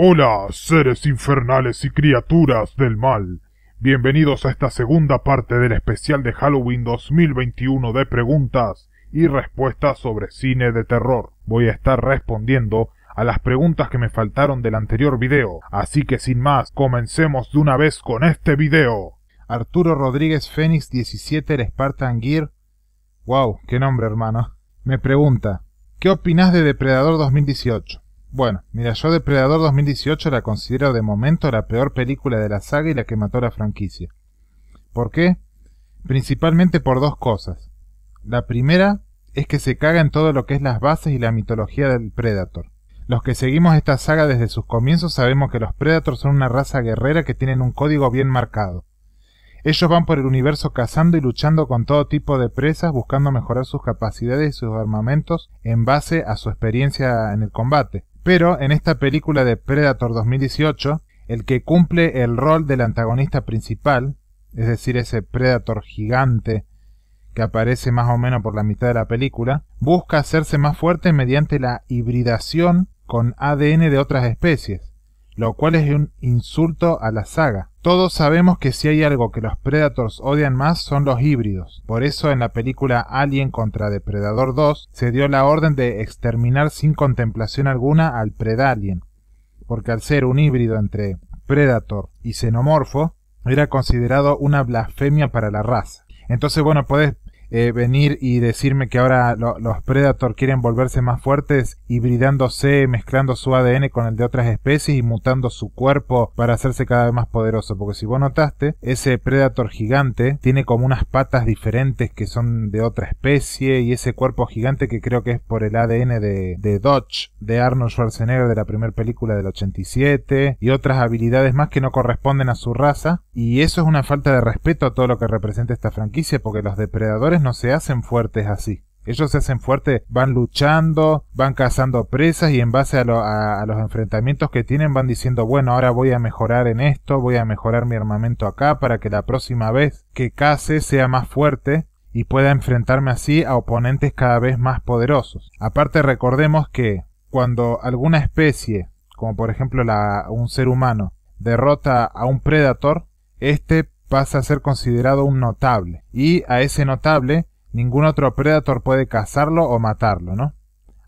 Hola, seres infernales y criaturas del mal. Bienvenidos a esta segunda parte del especial de Halloween 2021 de preguntas y respuestas sobre cine de terror. Voy a estar respondiendo a las preguntas que me faltaron del anterior video, así que sin más, comencemos de una vez con este video. Arturo Rodríguez Fénix 17 el Spartan Gear. Wow, qué nombre hermano. Me pregunta, ¿qué opinas de Depredador 2018? Bueno, mira, yo Depredador 2018 la considero de momento la peor película de la saga y la que mató la franquicia. ¿Por qué? Principalmente por dos cosas. La primera es que se caga en todo lo que es las bases y la mitología del Predator. Los que seguimos esta saga desde sus comienzos sabemos que los Predators son una raza guerrera que tienen un código bien marcado. Ellos van por el universo cazando y luchando con todo tipo de presas, buscando mejorar sus capacidades y sus armamentos en base a su experiencia en el combate. Pero en esta película de Predator 2018, el que cumple el rol del antagonista principal, es decir, ese Predator gigante que aparece más o menos por la mitad de la película, busca hacerse más fuerte mediante la hibridación con ADN de otras especies lo cual es un insulto a la saga. Todos sabemos que si hay algo que los Predators odian más son los híbridos. Por eso en la película Alien contra Depredador 2 se dio la orden de exterminar sin contemplación alguna al Predalien, porque al ser un híbrido entre Predator y Xenomorfo, era considerado una blasfemia para la raza. Entonces, bueno, puedes... Eh, venir y decirme que ahora los Predator quieren volverse más fuertes, hibridándose, mezclando su ADN con el de otras especies y mutando su cuerpo para hacerse cada vez más poderoso. Porque si vos notaste, ese Predator gigante tiene como unas patas diferentes que son de otra especie y ese cuerpo gigante que creo que es por el ADN de, de Dodge, de Arnold Schwarzenegger de la primera película del 87 y otras habilidades más que no corresponden a su raza. Y eso es una falta de respeto a todo lo que representa esta franquicia porque los depredadores no se hacen fuertes así. Ellos se hacen fuertes, van luchando, van cazando presas y en base a, los enfrentamientos que tienen van diciendo, bueno, ahora voy a mejorar en esto, voy a mejorar mi armamento acá para que la próxima vez que case sea más fuerte y pueda enfrentarme así a oponentes cada vez más poderosos. Aparte recordemos que cuando alguna especie, como por ejemplo la, un ser humano, derrota a un predator, este pasa a ser considerado un notable, y a ese notable ningún otro Predator puede cazarlo o matarlo, ¿no?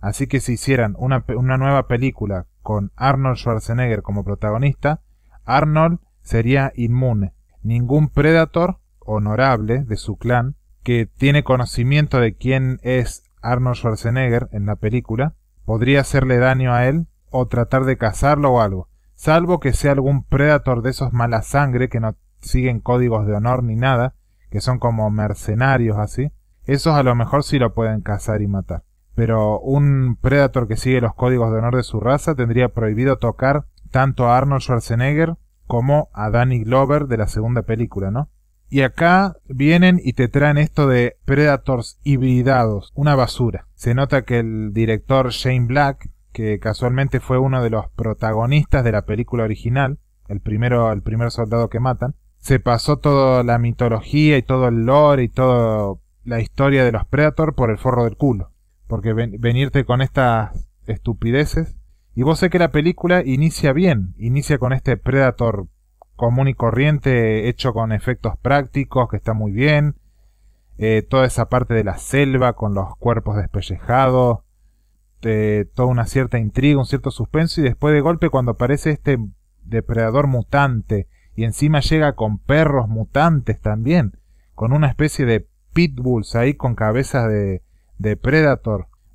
Así que si hicieran una, una nueva película con Arnold Schwarzenegger como protagonista, Arnold sería inmune. Ningún Predator honorable de su clan que tiene conocimiento de quién es Arnold Schwarzenegger en la película podría hacerle daño a él o tratar de cazarlo o algo, salvo que sea algún predator de esos malas sangre que no siguen códigos de honor ni nada, que son como mercenarios así, esos a lo mejor sí lo pueden cazar y matar. Pero un Predator que sigue los códigos de honor de su raza tendría prohibido tocar tanto a Arnold Schwarzenegger como a Danny Glover de la segunda película, ¿no? Y acá vienen y te traen esto de Predators hibridados, una basura. Se nota que el director Shane Black, que casualmente fue uno de los protagonistas de la película original, el primero, el primer soldado que matan, se pasó toda la mitología y todo el lore y toda la historia de los Predator por el forro del culo. Porque venirte con estas estupideces. Y vos sé que la película inicia bien, inicia con este Predator común y corriente, hecho con efectos prácticos, que está muy bien. Eh, toda esa parte de la selva con los cuerpos despellejados. Eh, toda una cierta intriga, un cierto suspenso. Y después de golpe, cuando aparece este depredador mutante y encima llega con perros mutantes también, con una especie de pitbulls ahí con cabezas de, de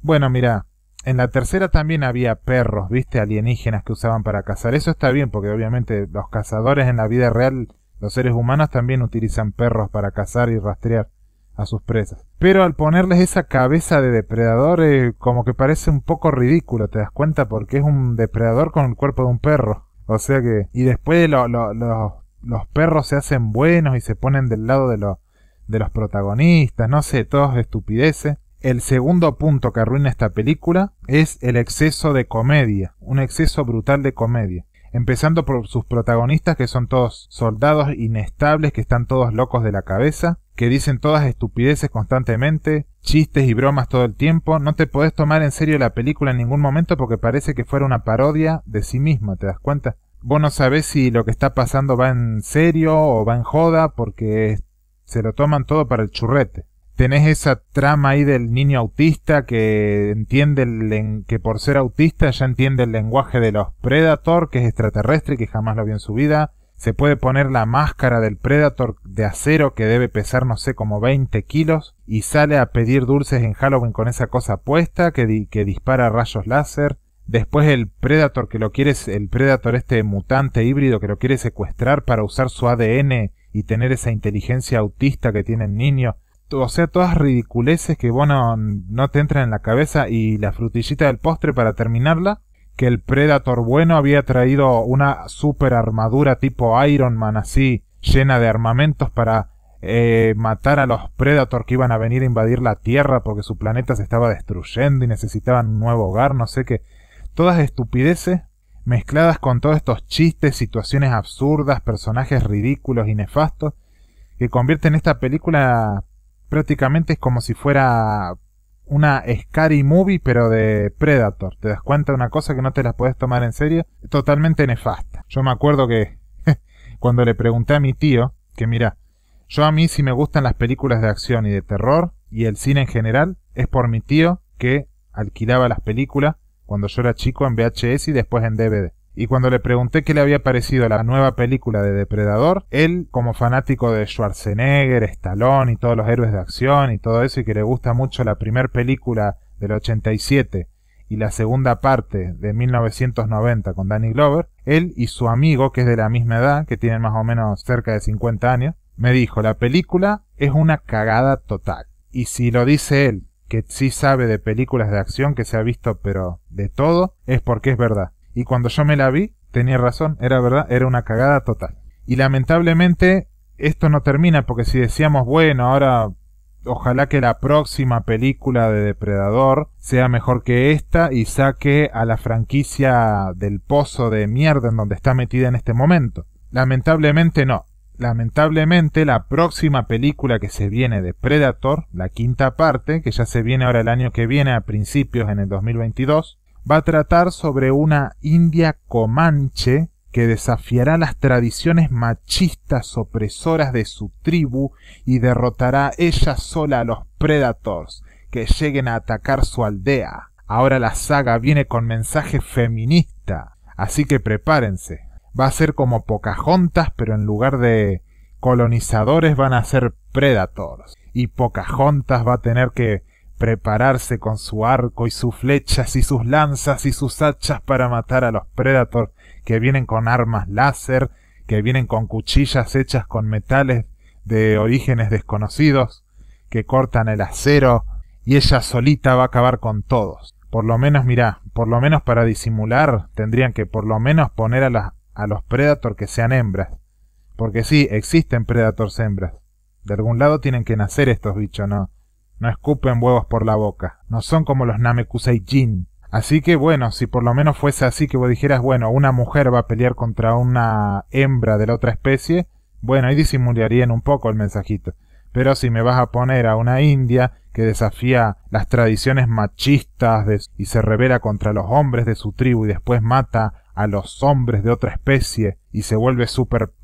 Bueno, mira, en la tercera también había perros, viste, alienígenas que usaban para cazar. Eso está bien, porque obviamente los cazadores en la vida real, los seres humanos también utilizan perros para cazar y rastrear a sus presas. Pero al ponerles esa cabeza de depredador, eh, como que parece un poco ridículo, ¿te das cuenta? Porque es un depredador con el cuerpo de un perro. O sea que. Y después los perros se hacen buenos y se ponen del lado de, de los protagonistas, no sé, todos estupideces. El segundo punto que arruina esta película es el exceso de comedia, un exceso brutal de comedia. Empezando por sus protagonistas que son todos soldados inestables, que están todos locos de la cabeza, que dicen todas estupideces constantemente, chistes y bromas todo el tiempo, no te podés tomar en serio la película en ningún momento porque parece que fuera una parodia de sí misma, ¿te das cuenta? Vos no sabés si lo que está pasando va en serio o va en joda porque se lo toman todo para el churrete. Tenés esa trama ahí del niño autista que entiende el que por ser autista ya entiende el lenguaje de los Predator, que es extraterrestre, que jamás lo vio en su vida se puede poner la máscara del Predator de acero que debe pesar no sé como 20 kilos y sale a pedir dulces en Halloween con esa cosa puesta que, dispara rayos láser. Después el Predator que lo quiere, el Predator este mutante híbrido que lo quiere secuestrar para usar su ADN y tener esa inteligencia autista que tiene el niño. O sea, todas ridiculeces que bueno, no te entran en la cabeza y la frutillita del postre para terminarla que el Predator bueno había traído una super armadura tipo Iron Man así, llena de armamentos para eh, matar a los Predator que iban a venir a invadir la Tierra porque su planeta se estaba destruyendo y necesitaban un nuevo hogar, no sé qué. Todas estupideces mezcladas con todos estos chistes, situaciones absurdas, personajes ridículos y nefastos, que convierten esta película prácticamente es como si fuera una scary movie, pero de Predator. Te das cuenta de una cosa que no te las puedes tomar en serio, totalmente nefasta. Yo me acuerdo que cuando le pregunté a mi tío, que mira, yo a mí si me gustan las películas de acción y de terror, y el cine en general, es por mi tío que alquilaba las películas cuando yo era chico en VHS y después en DVD y cuando le pregunté qué le había parecido la nueva película de Depredador, él, como fanático de Schwarzenegger, Stallone y todos los héroes de acción y todo eso, y que le gusta mucho la primera película del 87 y la segunda parte de 1990 con Danny Glover, él y su amigo, que es de la misma edad, que tienen más o menos cerca de 50 años, me dijo, la película es una cagada total. Y si lo dice él, que sí sabe de películas de acción que se ha visto pero de todo, es porque es verdad. Y cuando yo me la vi, tenía razón, era verdad, era una cagada total. Y lamentablemente esto no termina porque si decíamos, bueno, ahora ojalá que la próxima película de Depredador sea mejor que esta y saque a la franquicia del pozo de mierda en donde está metida en este momento. Lamentablemente no. Lamentablemente la próxima película que se viene de Predator, la quinta parte, que ya se viene ahora el año que viene a principios en el 2022, va a tratar sobre una India comanche que desafiará las tradiciones machistas opresoras de su tribu y derrotará ella sola a los Predators que lleguen a atacar su aldea. Ahora la saga viene con mensaje feminista, así que prepárense. Va a ser como Pocahontas, pero en lugar de colonizadores van a ser Predators. Y Pocahontas va a tener que prepararse con su arco y sus flechas y sus lanzas y sus hachas para matar a los Predator que vienen con armas láser, que vienen con cuchillas hechas con metales de orígenes desconocidos, que cortan el acero, y ella solita va a acabar con todos. Por lo menos, mira, por lo menos para disimular, tendrían que por lo menos poner a, las, a los Predator que sean hembras. Porque sí, existen Predators hembras. De algún lado tienen que nacer estos bichos, ¿no? No escupen huevos por la boca. No son como los Namekusei Jin. Así que bueno, si por lo menos fuese así que vos dijeras, bueno, una mujer va a pelear contra una hembra de la otra especie, bueno, ahí disimularían un poco el mensajito. Pero si me vas a poner a una india que desafía las tradiciones machistas y se revela contra los hombres de su tribu y después mata a los hombres de otra especie y se vuelve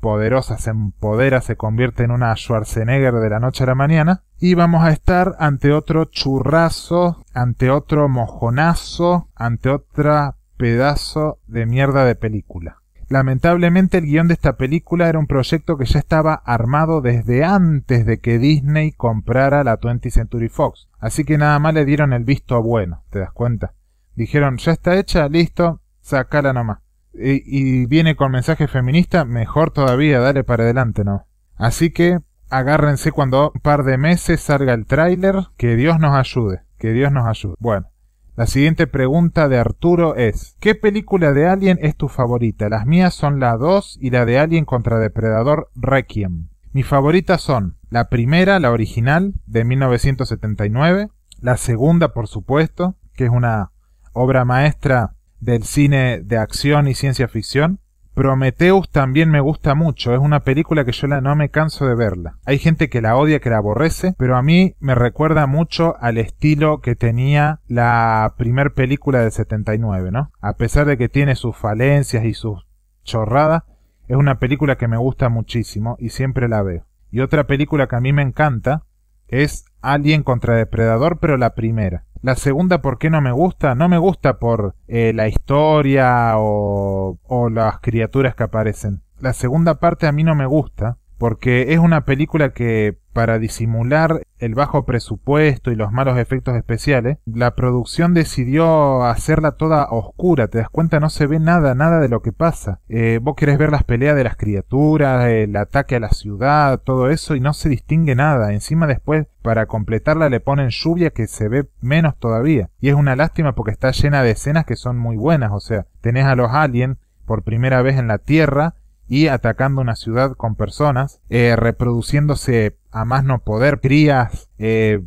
poderosa, se empodera, se convierte en una Schwarzenegger de la noche a la mañana. Y vamos a estar ante otro churrazo, ante otro mojonazo, ante otra pedazo de mierda de película. Lamentablemente el guión de esta película era un proyecto que ya estaba armado desde antes de que Disney comprara la 20th Century Fox. Así que nada más le dieron el visto bueno, ¿te das cuenta? Dijeron, ya está hecha, listo, sacala nomás. Y, viene con mensaje feminista, mejor todavía, dale para adelante, ¿no? Así que agárrense cuando un par de meses salga el tráiler, que Dios nos ayude, que Dios nos ayude. Bueno, la siguiente pregunta de Arturo es, ¿qué película de Alien es tu favorita? Las mías son la 2 y la de Alien contra Depredador Requiem. Mis favoritas son la primera, la original, de 1979, la segunda, por supuesto, que es una obra maestra del cine de acción y ciencia ficción. Prometheus también me gusta mucho, es una película que yo la, no me canso de verla. Hay gente que la odia, que la aborrece, pero a mí me recuerda mucho al estilo que tenía la primer película del 79, ¿no? A pesar de que tiene sus falencias y sus chorradas, es una película que me gusta muchísimo y siempre la veo. Y otra película que a mí me encanta es Alien contra Depredador, pero la primera. La segunda, ¿por qué no me gusta? No me gusta por eh, la historia o, o las criaturas que aparecen. La segunda parte a mí no me gusta porque es una película que para disimular el bajo presupuesto y los malos efectos especiales, la producción decidió hacerla toda oscura, te das cuenta, no se ve nada, nada de lo que pasa. Eh, vos querés ver las peleas de las criaturas, el ataque a la ciudad, todo eso, y no se distingue nada. Encima después, para completarla, le ponen lluvia que se ve menos todavía. Y es una lástima porque está llena de escenas que son muy buenas, o sea, tenés a los aliens por primera vez en la Tierra, y atacando una ciudad con personas, eh, reproduciéndose a más no poder, crías, eh,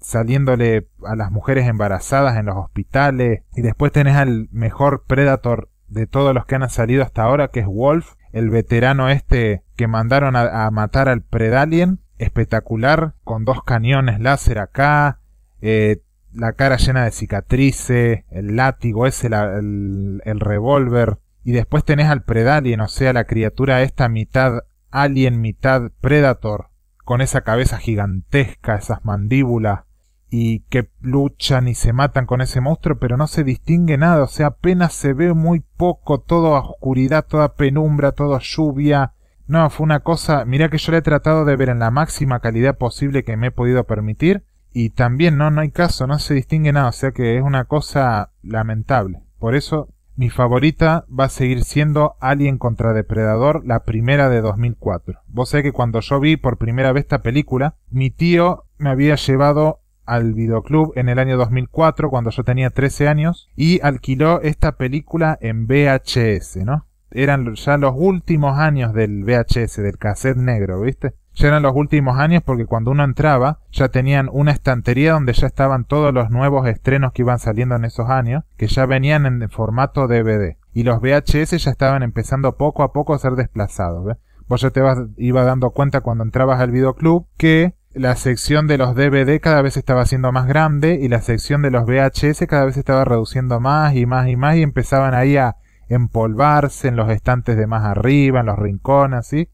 saliéndole a las mujeres embarazadas en los hospitales, y después tenés al mejor Predator de todos los que han salido hasta ahora, que es Wolf, el veterano este que mandaron a, matar al Predalien, espectacular, con dos cañones láser acá, eh, la cara llena de cicatrices, el látigo ese, el, el revólver, y después tenés al Predalien, o sea, la criatura esta mitad alien, mitad Predator, con esa cabeza gigantesca, esas mandíbulas, y que luchan y se matan con ese monstruo, pero no se distingue nada, o sea, apenas se ve muy poco, toda oscuridad, toda penumbra, toda lluvia. No, fue una cosa, mirá que yo le he tratado de ver en la máxima calidad posible que me he podido permitir, y también no, no hay caso, no se distingue nada, o sea que es una cosa lamentable. Por eso mi favorita va a seguir siendo Alien contra Depredador, la primera de 2004. Vos sabés que cuando yo vi por primera vez esta película, mi tío me había llevado al videoclub en el año 2004, cuando yo tenía 13 años, y alquiló esta película en VHS, ¿no? Eran ya los últimos años del VHS, del cassette negro, ¿viste? Ya eran los últimos años porque cuando uno entraba ya tenían una estantería donde ya estaban todos los nuevos estrenos que iban saliendo en esos años, que ya venían en formato DVD. Y los VHS ya estaban empezando poco a poco a ser desplazados. ¿ves? Vos ya te ibas iba dando cuenta cuando entrabas al videoclub que la sección de los DVD cada vez estaba siendo más grande y la sección de los VHS cada vez estaba reduciendo más y más y más y empezaban ahí a empolvarse en los estantes de más arriba, en los rincones, ¿sí?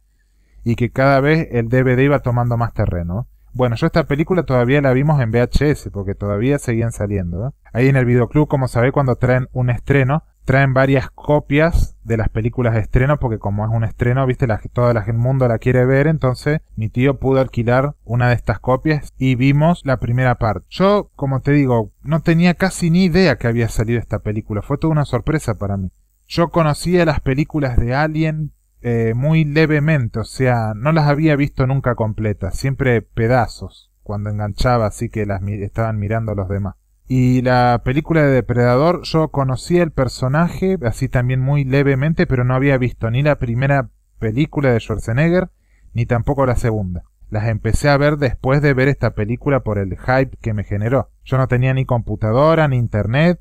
y que cada vez el DVD iba tomando más terreno. Bueno, yo esta película todavía la vimos en VHS, porque todavía seguían saliendo. Ahí en el videoclub, como sabéis, cuando traen un estreno, traen varias copias de las películas de estreno, porque como es un estreno, viste, la, la el mundo la quiere ver, entonces mi tío pudo alquilar una de estas copias y vimos la primera parte. Yo, como te digo, no tenía casi ni idea que había salido esta película, fue toda una sorpresa para mí. Yo conocía las películas de Alien, eh, muy levemente, o sea, no las había visto nunca completas, siempre pedazos, cuando enganchaba así que las estaban mirando los demás. Y la película de Depredador, yo conocí el personaje, así también muy levemente, pero no había visto ni la primera película de Schwarzenegger, ni tampoco la segunda. Las empecé a ver después de ver esta película por el hype que me generó. Yo no tenía ni computadora, ni internet,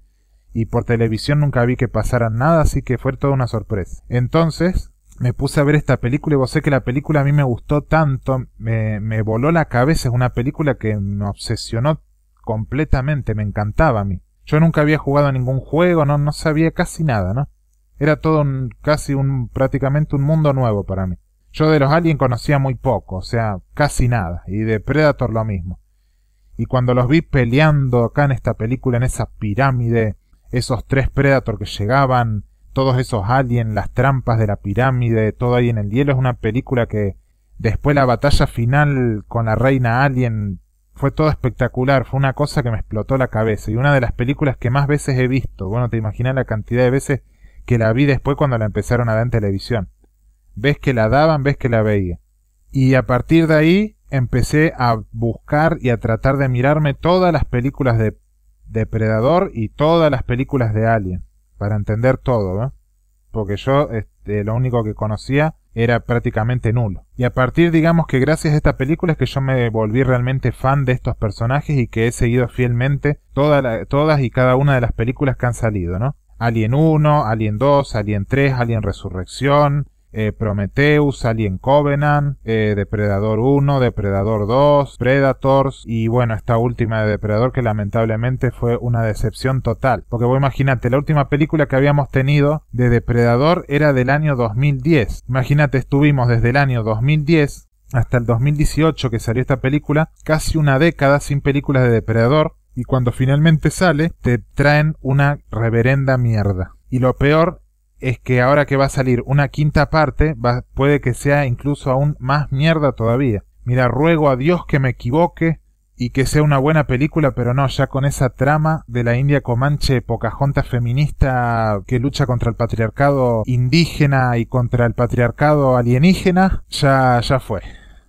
y por televisión nunca vi que pasara nada, así que fue toda una sorpresa. Entonces, me puse a ver esta película y vos sé que la película a mí me gustó tanto, me, me voló la cabeza, es una película que me obsesionó completamente, me encantaba a mí. Yo nunca había jugado a ningún juego, no, no sabía casi nada, ¿no? Era todo un, casi un, prácticamente un mundo nuevo para mí. Yo de los Alien conocía muy poco, o sea, casi nada, y de Predator lo mismo. Y cuando los vi peleando acá en esta película, en esa pirámide, esos tres Predator que llegaban, todos esos aliens, las trampas de la pirámide, todo ahí en el hielo, es una película que después la batalla final con la reina alien fue todo espectacular, fue una cosa que me explotó la cabeza y una de las películas que más veces he visto, bueno, te imaginas la cantidad de veces que la vi después cuando la empezaron a dar en televisión. Ves que la daban, ves que la veía. Y a partir de ahí empecé a buscar y a tratar de mirarme todas las películas de Depredador y todas las películas de Alien para entender todo, ¿eh? porque yo este, lo único que conocía era prácticamente nulo. Y a partir, digamos que gracias a esta película es que yo me volví realmente fan de estos personajes y que he seguido fielmente todas y cada una de las películas que han salido, ¿no? Alien 1, Alien 2, Alien 3, Alien Resurrección, eh, Prometheus, Alien Covenant, eh, Depredador 1, Depredador 2, Predators y bueno, esta última de Depredador que lamentablemente fue una decepción total. Porque vos imagínate, la última película que habíamos tenido de Depredador era del año 2010. Imagínate, estuvimos desde el año 2010 hasta el 2018 que salió esta película, casi una década sin películas de Depredador. Y cuando finalmente sale, te traen una reverenda mierda. Y lo peor es que ahora que va a salir una quinta parte, puede que sea incluso aún más mierda todavía. Mira, ruego a Dios que me equivoque y que sea una buena película, pero no, ya con esa trama de la India Comanche Pocahontas feminista que lucha contra el patriarcado indígena y contra el patriarcado alienígena, ya, ya fue,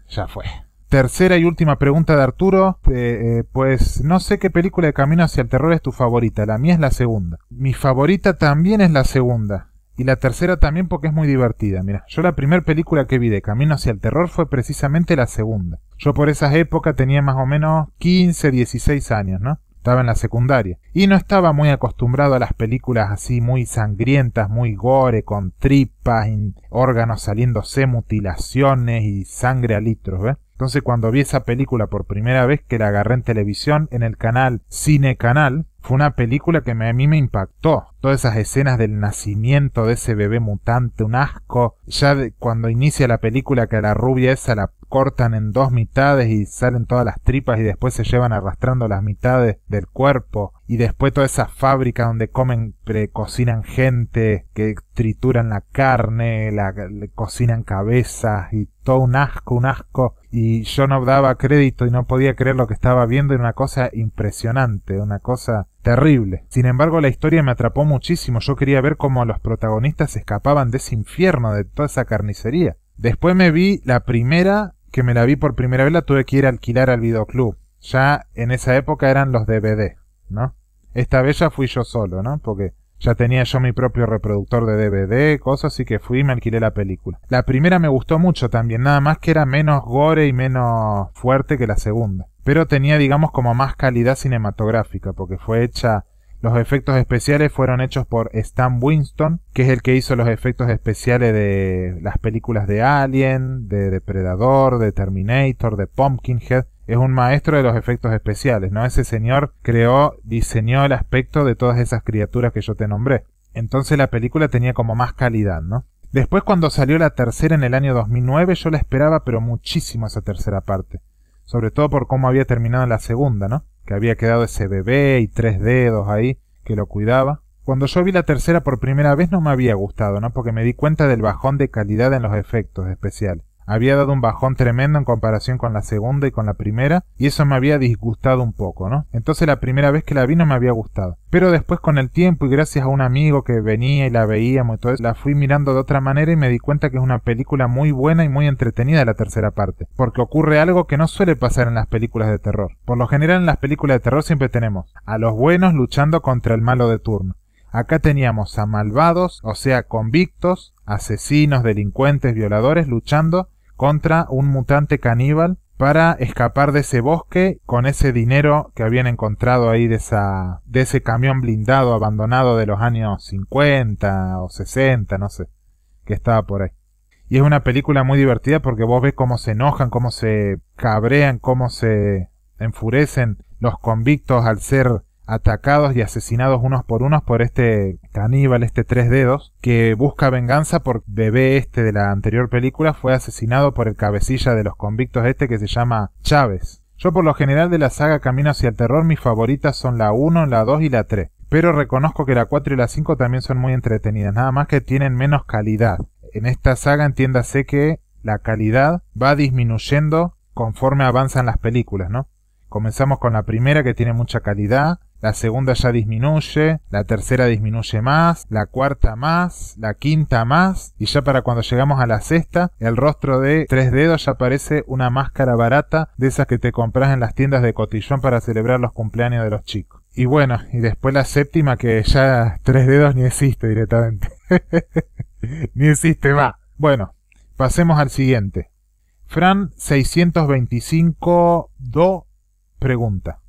ya fue. Tercera y última pregunta de Arturo. Eh, eh, pues no sé qué película de Camino hacia el Terror es tu favorita. La mía es la segunda. Mi favorita también es la segunda. Y la tercera también porque es muy divertida. Mira, yo la primera película que vi de Camino hacia el Terror fue precisamente la segunda. Yo por esas épocas tenía más o menos 15, 16 años, ¿no? Estaba en la secundaria. Y no estaba muy acostumbrado a las películas así muy sangrientas, muy gore, con tripas, órganos saliéndose, mutilaciones y sangre a litros, ¿ves? Entonces cuando vi esa película por primera vez que la agarré en televisión en el canal Cine Canal, fue una película que a mí me impactó. Todas esas escenas del nacimiento de ese bebé mutante, un asco. Ya cuando inicia la película que a la rubia esa la cortan en dos mitades y salen todas las tripas y después se llevan arrastrando las mitades del cuerpo y después toda esa fábrica donde comen, cocinan gente, que trituran la carne, la, cocinan cabezas y todo un asco, un asco y yo no daba crédito y no podía creer lo que estaba viendo, era una cosa impresionante, una cosa terrible. Sin embargo, la historia me atrapó muchísimo, yo quería ver cómo los protagonistas escapaban de ese infierno, de toda esa carnicería. Después me vi la primera que me la vi por primera vez la tuve que ir a alquilar al videoclub. Ya en esa época eran los DVD, ¿no? Esta vez ya fui yo solo, ¿no? Porque ya tenía yo mi propio reproductor de DVD, cosas, así que fui y me alquilé la película. La primera me gustó mucho también, nada más que era menos gore y menos fuerte que la segunda. Pero tenía, digamos, como más calidad cinematográfica, porque fue hecha los efectos especiales fueron hechos por Stan Winston, que es el que hizo los efectos especiales de las películas de Alien, de Depredador, de Terminator, de Pumpkinhead. Es un maestro de los efectos especiales, ¿no? Ese señor creó, diseñó el aspecto de todas esas criaturas que yo te nombré. Entonces la película tenía como más calidad, ¿no? Después cuando salió la tercera en el año 2009 yo la esperaba pero muchísimo esa tercera parte. Sobre todo por cómo había terminado la segunda, ¿no? que había quedado ese bebé y tres dedos ahí, que lo cuidaba. Cuando yo vi la tercera por primera vez no me había gustado, ¿no? Porque me di cuenta del bajón de calidad en los efectos especiales. Había dado un bajón tremendo en comparación con la segunda y con la primera, y eso me había disgustado un poco, ¿no? Entonces la primera vez que la vi no me había gustado. Pero después con el tiempo y gracias a un amigo que venía y la veíamos y todo eso, la fui mirando de otra manera y me di cuenta que es una película muy buena y muy entretenida la tercera parte, porque ocurre algo que no suele pasar en las películas de terror. Por lo general en las películas de terror siempre tenemos a los buenos luchando contra el malo de turno. Acá teníamos a malvados, o sea, convictos, asesinos, delincuentes, violadores, luchando contra un mutante caníbal para escapar de ese bosque con ese dinero que habían encontrado ahí de, esa, de ese camión blindado abandonado de los años 50 o 60, no sé, que estaba por ahí. Y es una película muy divertida porque vos ves cómo se enojan, cómo se cabrean, cómo se enfurecen los convictos al ser atacados y asesinados unos por unos por este caníbal, este tres dedos, que busca venganza por bebé este de la anterior película fue asesinado por el cabecilla de los convictos este que se llama Chávez. Yo por lo general de la saga Camino hacia el Terror mis favoritas son la 1, la 2 y la 3, pero reconozco que la 4 y la 5 también son muy entretenidas, nada más que tienen menos calidad. En esta saga entiéndase que la calidad va disminuyendo conforme avanzan las películas, ¿no? Comenzamos con la primera que tiene mucha calidad, la segunda ya disminuye, la tercera disminuye más, la cuarta más, la quinta más, y ya para cuando llegamos a la sexta, el rostro de tres dedos ya parece una máscara barata de esas que te compras en las tiendas de cotillón para celebrar los cumpleaños de los chicos. Y bueno, y después la séptima que ya tres dedos ni existe directamente. ni existe más. Bueno, pasemos al siguiente. Fran 625 Do pregunta.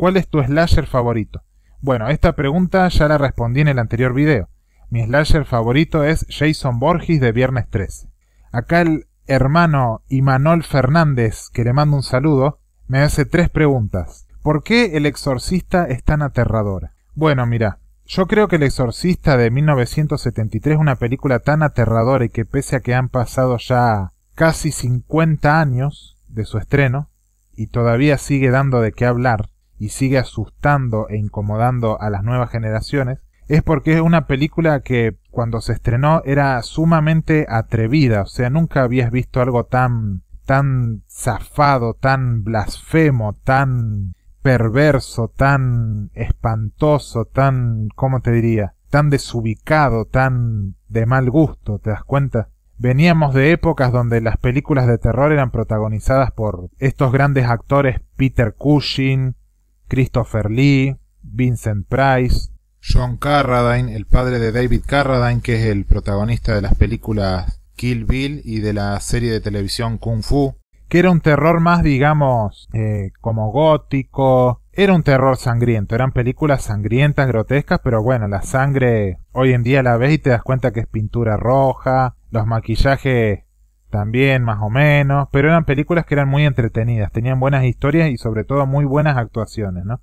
¿Cuál es tu slasher favorito? Bueno, esta pregunta ya la respondí en el anterior video. Mi slasher favorito es Jason Borges de Viernes 13. Acá el hermano Imanol Fernández, que le mando un saludo, me hace tres preguntas. ¿Por qué El Exorcista es tan aterradora? Bueno, mira, yo creo que El Exorcista de 1973 es una película tan aterradora y que pese a que han pasado ya casi 50 años de su estreno y todavía sigue dando de qué hablar, y sigue asustando e incomodando a las nuevas generaciones, es porque es una película que cuando se estrenó era sumamente atrevida, o sea, nunca habías visto algo tan tan zafado, tan blasfemo, tan perverso, tan espantoso, tan, ¿cómo te diría? tan desubicado, tan de mal gusto, ¿te das cuenta? Veníamos de épocas donde las películas de terror eran protagonizadas por estos grandes actores Peter Cushing, Christopher Lee, Vincent Price, John Carradine, el padre de David Carradine, que es el protagonista de las películas Kill Bill y de la serie de televisión Kung Fu, que era un terror más, digamos, eh, como gótico, era un terror sangriento, eran películas sangrientas, grotescas, pero bueno, la sangre hoy en día la ves y te das cuenta que es pintura roja, los maquillajes también más o menos, pero eran películas que eran muy entretenidas, tenían buenas historias y sobre todo muy buenas actuaciones, ¿no?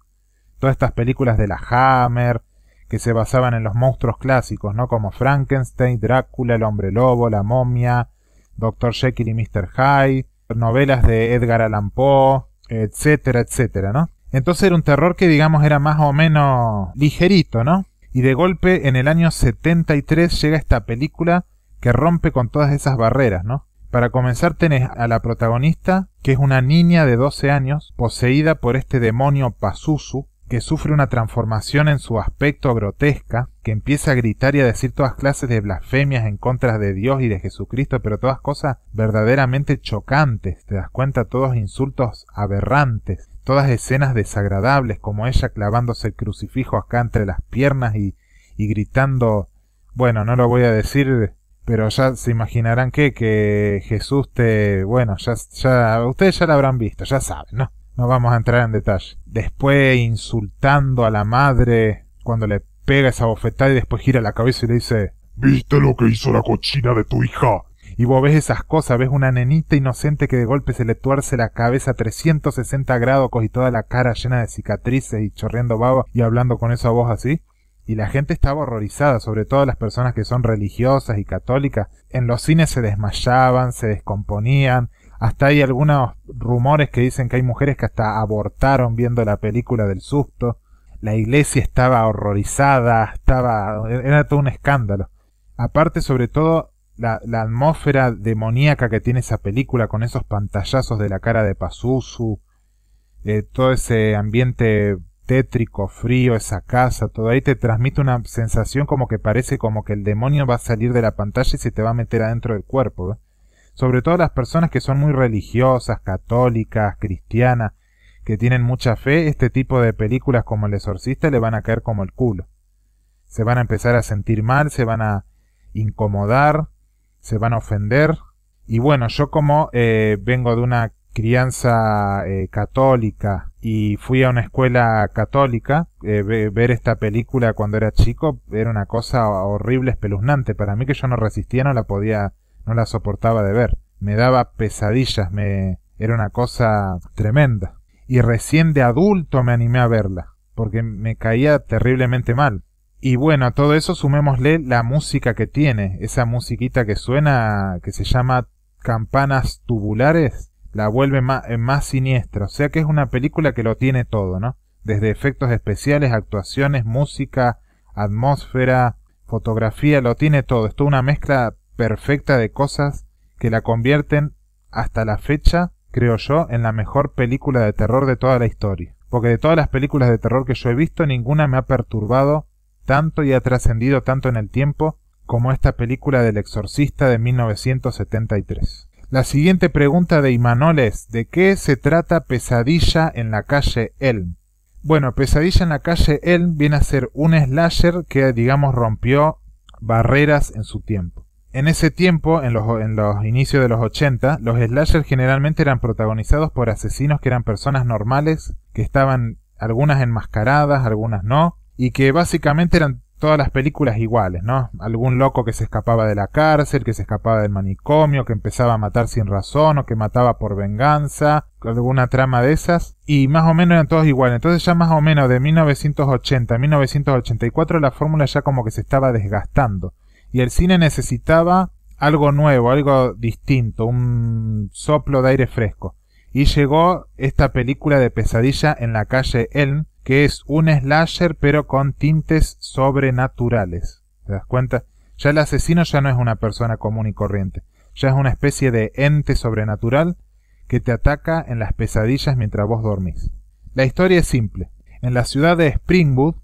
Todas estas películas de la Hammer, que se basaban en los monstruos clásicos, ¿no? Como Frankenstein, Drácula, el hombre lobo, la momia, Dr. Jekyll y Mr. Hyde, novelas de Edgar Allan Poe, etcétera, etcétera, ¿no? Entonces era un terror que digamos era más o menos ligerito, ¿no? Y de golpe en el año 73 llega esta película que rompe con todas esas barreras, ¿no? Para comenzar tenés a la protagonista, que es una niña de 12 años, poseída por este demonio Pazuzu, que sufre una transformación en su aspecto grotesca, que empieza a gritar y a decir todas clases de blasfemias en contra de Dios y de Jesucristo, pero todas cosas verdaderamente chocantes, te das cuenta, todos insultos aberrantes, todas escenas desagradables, como ella clavándose el crucifijo acá entre las piernas y, y gritando, bueno, no lo voy a decir pero ya se imaginarán que, que Jesús te, bueno, ya, ya, ustedes ya la habrán visto, ya saben, ¿no? No vamos a entrar en detalle. Después insultando a la madre cuando le pega esa bofetada y después gira la cabeza y le dice, ¿viste lo que hizo la cochina de tu hija? Y vos ves esas cosas, ves una nenita inocente que de golpe se le tuerce la cabeza a 360 grados y toda la cara llena de cicatrices y chorreando baba y hablando con esa voz así y la gente estaba horrorizada, sobre todo las personas que son religiosas y católicas. En los cines se desmayaban, se descomponían, hasta hay algunos rumores que dicen que hay mujeres que hasta abortaron viendo la película del susto. La iglesia estaba horrorizada, estaba era todo un escándalo. Aparte, sobre todo, la, la atmósfera demoníaca que tiene esa película con esos pantallazos de la cara de Pazuzu, eh, todo ese ambiente tétrico, frío, esa casa, todo ahí te transmite una sensación como que parece como que el demonio va a salir de la pantalla y se te va a meter adentro del cuerpo. ¿eh? Sobre todo las personas que son muy religiosas, católicas, cristianas, que tienen mucha fe, este tipo de películas como El Exorcista le van a caer como el culo. Se van a empezar a sentir mal, se van a incomodar, se van a ofender. Y bueno, yo como eh, vengo de una crianza eh, católica y fui a una escuela católica, eh, ver esta película cuando era chico era una cosa horrible, espeluznante. Para mí que yo no resistía, no la podía, no la soportaba de ver. Me daba pesadillas, me, era una cosa tremenda. Y recién de adulto me animé a verla, porque me caía terriblemente mal. Y bueno, a todo eso sumémosle la música que tiene, esa musiquita que suena, que se llama campanas tubulares, la vuelve eh, más, siniestra. O sea que es una película que lo tiene todo, ¿no? Desde efectos especiales, actuaciones, música, atmósfera, fotografía, lo tiene todo. Es toda una mezcla perfecta de cosas que la convierten hasta la fecha, creo yo, en la mejor película de terror de toda la historia. Porque de todas las películas de terror que yo he visto, ninguna me ha perturbado tanto y ha trascendido tanto en el tiempo como esta película del exorcista de 1973. La siguiente pregunta de Imanol es, ¿de qué se trata Pesadilla en la calle Elm? Bueno, Pesadilla en la calle Elm viene a ser un slasher que, digamos, rompió barreras en su tiempo. En ese tiempo, en los, en los, inicios de los 80, los slashers generalmente eran protagonizados por asesinos que eran personas normales, que estaban algunas enmascaradas, algunas no, y que básicamente eran todas las películas iguales, ¿no? Algún loco que se escapaba de la cárcel, que se escapaba del manicomio, que empezaba a matar sin razón o que mataba por venganza, alguna trama de esas, y más o menos eran todos iguales. Entonces ya más o menos de 1980 a 1984 la fórmula ya como que se estaba desgastando. Y el cine necesitaba algo nuevo, algo distinto, un soplo de aire fresco. Y llegó esta película de pesadilla en la calle Elm, que es un slasher pero con tintes sobrenaturales. ¿Te das cuenta? Ya el asesino ya no es una persona común y corriente, ya es una especie de ente sobrenatural que te ataca en las pesadillas mientras vos dormís. La historia es simple. En la ciudad de Springwood,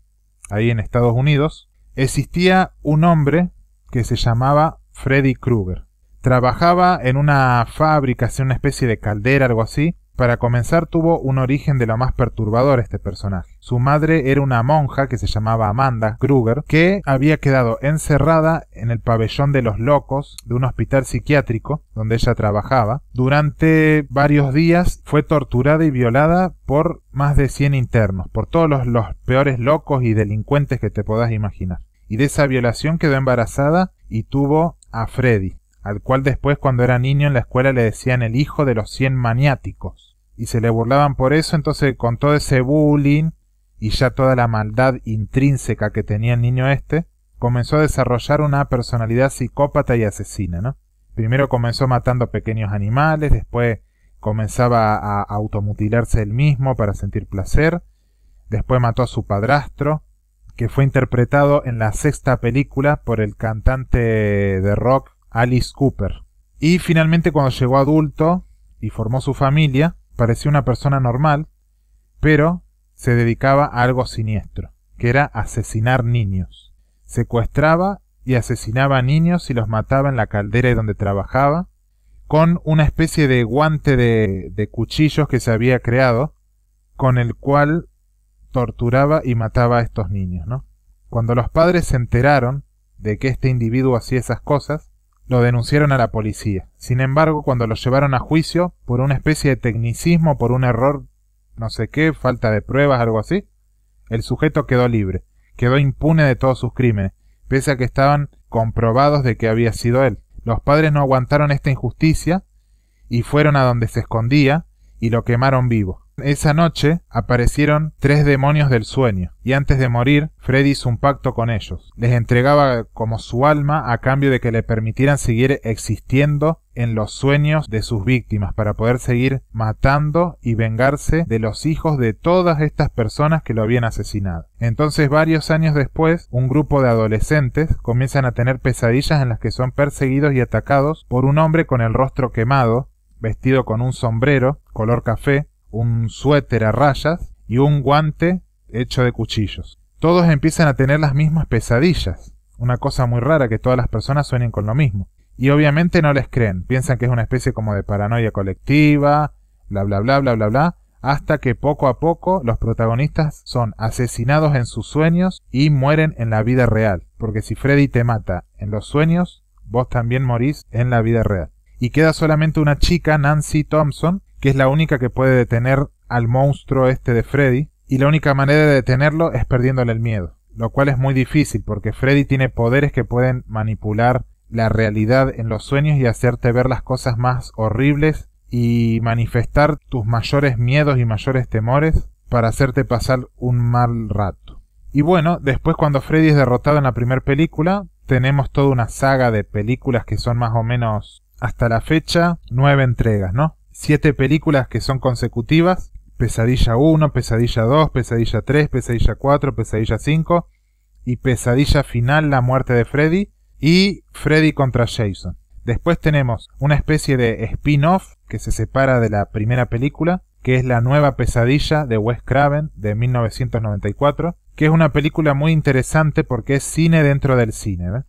ahí en Estados Unidos, existía un hombre que se llamaba Freddy Krueger. Trabajaba en una fábrica, hacía una especie de caldera, algo así, para comenzar tuvo un origen de lo más perturbador este personaje. Su madre era una monja que se llamaba Amanda Kruger, que había quedado encerrada en el pabellón de los locos de un hospital psiquiátrico donde ella trabajaba. Durante varios días fue torturada y violada por más de 100 internos, por todos los, peores locos y delincuentes que te puedas imaginar. Y de esa violación quedó embarazada y tuvo a Freddy, al cual después cuando era niño en la escuela le decían el hijo de los cien maniáticos, y se le burlaban por eso, entonces con todo ese bullying y ya toda la maldad intrínseca que tenía el niño este, comenzó a desarrollar una personalidad psicópata y asesina, ¿no? Primero comenzó matando pequeños animales, después comenzaba a automutilarse él mismo para sentir placer, después mató a su padrastro, que fue interpretado en la sexta película por el cantante de rock Alice Cooper. Y finalmente cuando llegó adulto y formó su familia, parecía una persona normal, pero se dedicaba a algo siniestro, que era asesinar niños. Secuestraba y asesinaba a niños y los mataba en la caldera donde trabajaba, con una especie de guante de, cuchillos que se había creado, con el cual torturaba y mataba a estos niños, Cuando los padres se enteraron de que este individuo hacía esas cosas, lo denunciaron a la policía. Sin embargo, cuando lo llevaron a juicio, por una especie de tecnicismo, por un error, no sé qué, falta de pruebas, algo así, el sujeto quedó libre, quedó impune de todos sus crímenes, pese a que estaban comprobados de que había sido él. Los padres no aguantaron esta injusticia y fueron a donde se escondía y lo quemaron vivo. Esa noche aparecieron tres demonios del sueño, y antes de morir, Freddy hizo un pacto con ellos. Les entregaba como su alma a cambio de que le permitieran seguir existiendo en los sueños de sus víctimas para poder seguir matando y vengarse de los hijos de todas estas personas que lo habían asesinado. Entonces varios años después, un grupo de adolescentes comienzan a tener pesadillas en las que son perseguidos y atacados por un hombre con el rostro quemado, vestido con un sombrero color café, un suéter a rayas y un guante hecho de cuchillos. Todos empiezan a tener las mismas pesadillas, una cosa muy rara que todas las personas sueñen con lo mismo. Y obviamente no les creen, piensan que es una especie como de paranoia colectiva, bla bla bla bla bla bla, hasta que poco a poco los protagonistas son asesinados en sus sueños y mueren en la vida real, porque si Freddy te mata en los sueños, vos también morís en la vida real. Y queda solamente una chica, Nancy Thompson, que es la única que puede detener al monstruo este de Freddy, y la única manera de detenerlo es perdiéndole el miedo, lo cual es muy difícil porque Freddy tiene poderes que pueden manipular la realidad en los sueños y hacerte ver las cosas más horribles y manifestar tus mayores miedos y mayores temores para hacerte pasar un mal rato. Y bueno, después cuando Freddy es derrotado en la primera película, tenemos toda una saga de películas que son más o menos hasta la fecha nueve entregas, ¿no? siete películas que son consecutivas. Pesadilla 1, Pesadilla 2, Pesadilla 3, Pesadilla 4, Pesadilla 5 y Pesadilla Final, la muerte de Freddy y Freddy contra Jason. Después tenemos una especie de spin-off que se separa de la primera película, que es La nueva pesadilla de Wes Craven de 1994, que es una película muy interesante porque es cine dentro del cine.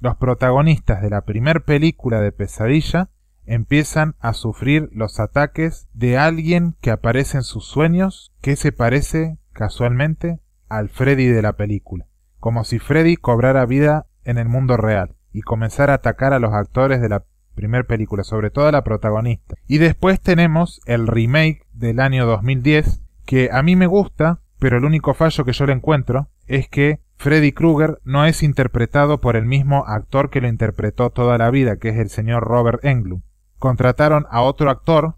Los protagonistas de la primera película de pesadilla empiezan a sufrir los ataques de alguien que aparece en sus sueños que se parece casualmente al Freddy de la película, como si Freddy cobrara vida en el mundo real y comenzara a atacar a los actores de la primera película, sobre todo a la protagonista. Y después tenemos el remake del año 2010, que a mí me gusta, pero el único fallo que yo le encuentro es que Freddy Krueger no es interpretado por el mismo actor que lo interpretó toda la vida, que es el señor Robert Englund contrataron a otro actor,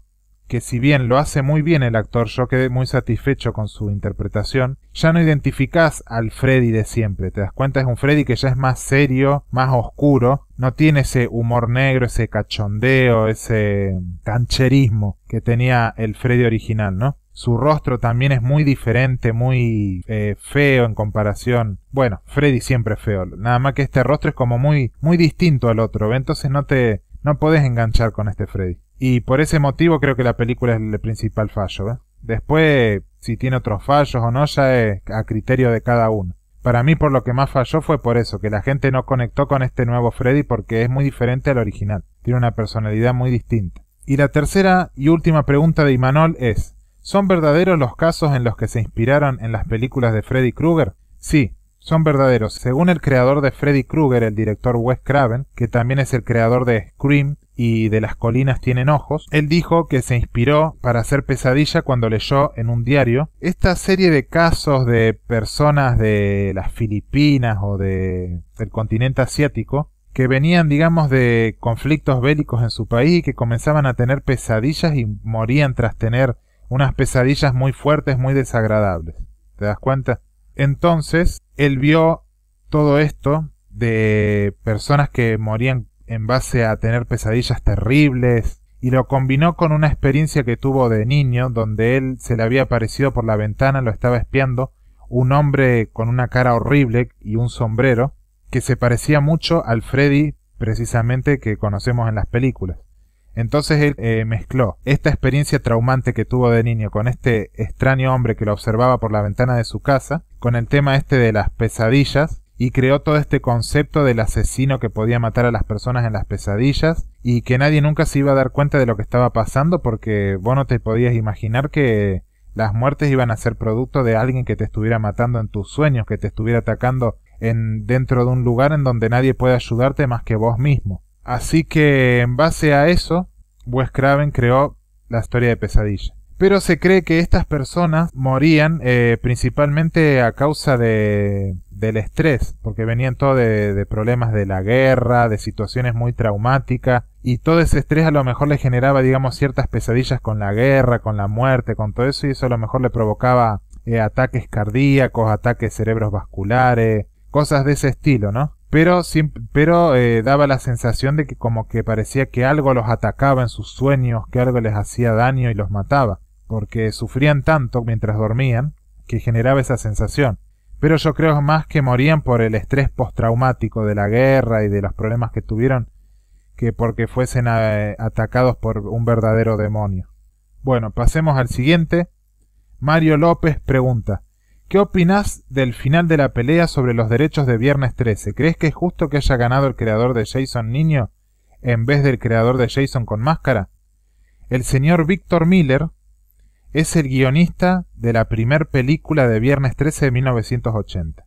que si bien lo hace muy bien el actor, yo quedé muy satisfecho con su interpretación, ya no identificás al Freddy de siempre, te das cuenta es un Freddy que ya es más serio, más oscuro, no tiene ese humor negro, ese cachondeo, ese cancherismo que tenía el Freddy original, ¿no? Su rostro también es muy diferente, muy eh, feo en comparación. Bueno, Freddy siempre es feo. Nada más que este rostro es como muy, muy distinto al otro. Entonces no te, no podés enganchar con este Freddy. Y por ese motivo creo que la película es el principal fallo. ¿eh? Después, si tiene otros fallos o no, ya es a criterio de cada uno. Para mí, por lo que más falló fue por eso, que la gente no conectó con este nuevo Freddy porque es muy diferente al original. Tiene una personalidad muy distinta. Y la tercera y última pregunta de Imanol es, ¿son verdaderos los casos en los que se inspiraron en las películas de Freddy Krueger? Sí, son verdaderos. Según el creador de Freddy Krueger, el director Wes Craven, que también es el creador de Scream y de Las colinas tienen ojos, él dijo que se inspiró para hacer pesadilla cuando leyó en un diario esta serie de casos de personas de las Filipinas o de, del continente asiático que venían, digamos, de conflictos bélicos en su país y que comenzaban a tener pesadillas y morían tras tener unas pesadillas muy fuertes, muy desagradables. ¿Te das cuenta? Entonces, él vio todo esto de personas que morían en base a tener pesadillas terribles y lo combinó con una experiencia que tuvo de niño donde él se le había aparecido por la ventana, lo estaba espiando, un hombre con una cara horrible y un sombrero que se parecía mucho al Freddy precisamente que conocemos en las películas. Entonces él eh, mezcló esta experiencia traumante que tuvo de niño con este extraño hombre que lo observaba por la ventana de su casa, con el tema este de las pesadillas, y creó todo este concepto del asesino que podía matar a las personas en las pesadillas, y que nadie nunca se iba a dar cuenta de lo que estaba pasando porque vos no te podías imaginar que las muertes iban a ser producto de alguien que te estuviera matando en tus sueños, que te estuviera atacando en, dentro de un lugar en donde nadie puede ayudarte más que vos mismo. Así que en base a eso, Wes Craven creó la historia de pesadilla. Pero se cree que estas personas morían eh, principalmente a causa de, del estrés, porque venían todo de, problemas de la guerra, de situaciones muy traumáticas, y todo ese estrés a lo mejor le generaba, digamos, ciertas pesadillas con la guerra, con la muerte, con todo eso, y eso a lo mejor le provocaba eh, ataques cardíacos, ataques cerebros vasculares, cosas de ese estilo, ¿no? pero, eh, daba la sensación de que como que parecía que algo los atacaba en sus sueños, que algo les hacía daño y los mataba, porque sufrían tanto mientras dormían que generaba esa sensación. Pero yo creo más que morían por el estrés postraumático de la guerra y de los problemas que tuvieron que porque fuesen eh, atacados por un verdadero demonio. Bueno, pasemos al siguiente. Mario López pregunta, ¿Qué opinas del final de la pelea sobre los derechos de Viernes 13? ¿Crees que es justo que haya ganado el creador de Jason Niño en vez del creador de Jason con máscara? El señor Víctor Miller es el guionista de la primer película de Viernes 13 de 1980.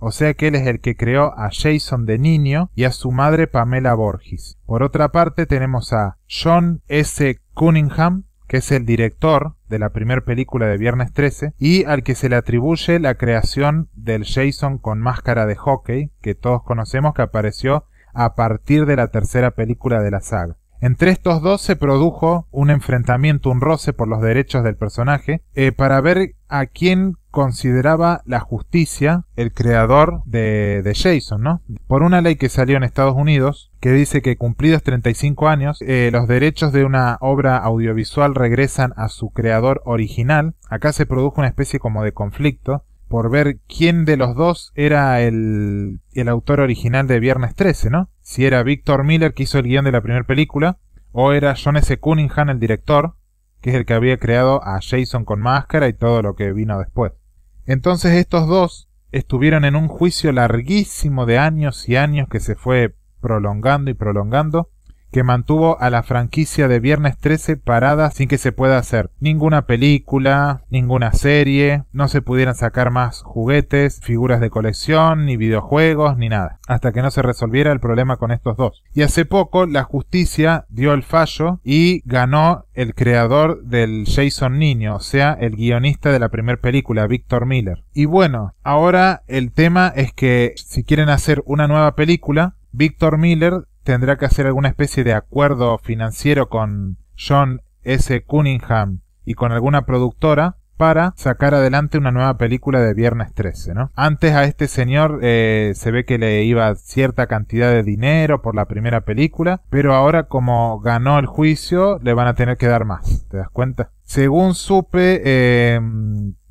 O sea que él es el que creó a Jason de niño y a su madre Pamela Borges. Por otra parte tenemos a John S. Cunningham, que es el director de la primera película de Viernes 13 y al que se le atribuye la creación del Jason con máscara de hockey que todos conocemos que apareció a partir de la tercera película de la saga. Entre estos dos se produjo un enfrentamiento, un roce por los derechos del personaje, eh, para ver a quién consideraba la justicia el creador de, de Jason, ¿no? Por una ley que salió en Estados Unidos, que dice que cumplidos 35 años, eh, los derechos de una obra audiovisual regresan a su creador original. Acá se produjo una especie como de conflicto por ver quién de los dos era el, el autor original de Viernes 13, ¿no? Si era Victor Miller que hizo el guión de la primera película, o era John S. Cunningham el director, que es el que había creado a Jason con máscara y todo lo que vino después. Entonces estos dos estuvieron en un juicio larguísimo de años y años que se fue prolongando y prolongando, que mantuvo a la franquicia de Viernes 13 parada sin que se pueda hacer ninguna película, ninguna serie, no se pudieran sacar más juguetes, figuras de colección, ni videojuegos, ni nada, hasta que no se resolviera el problema con estos dos. Y hace poco la justicia dio el fallo y ganó el creador del Jason Niño, o sea, el guionista de la primera película, Victor Miller. Y bueno, ahora el tema es que si quieren hacer una nueva película, Víctor Miller tendrá que hacer alguna especie de acuerdo financiero con John S. Cunningham y con alguna productora para sacar adelante una nueva película de Viernes 13, ¿no? Antes a este señor eh, se ve que le iba cierta cantidad de dinero por la primera película, pero ahora como ganó el juicio le van a tener que dar más, ¿te das cuenta? Según supe, eh,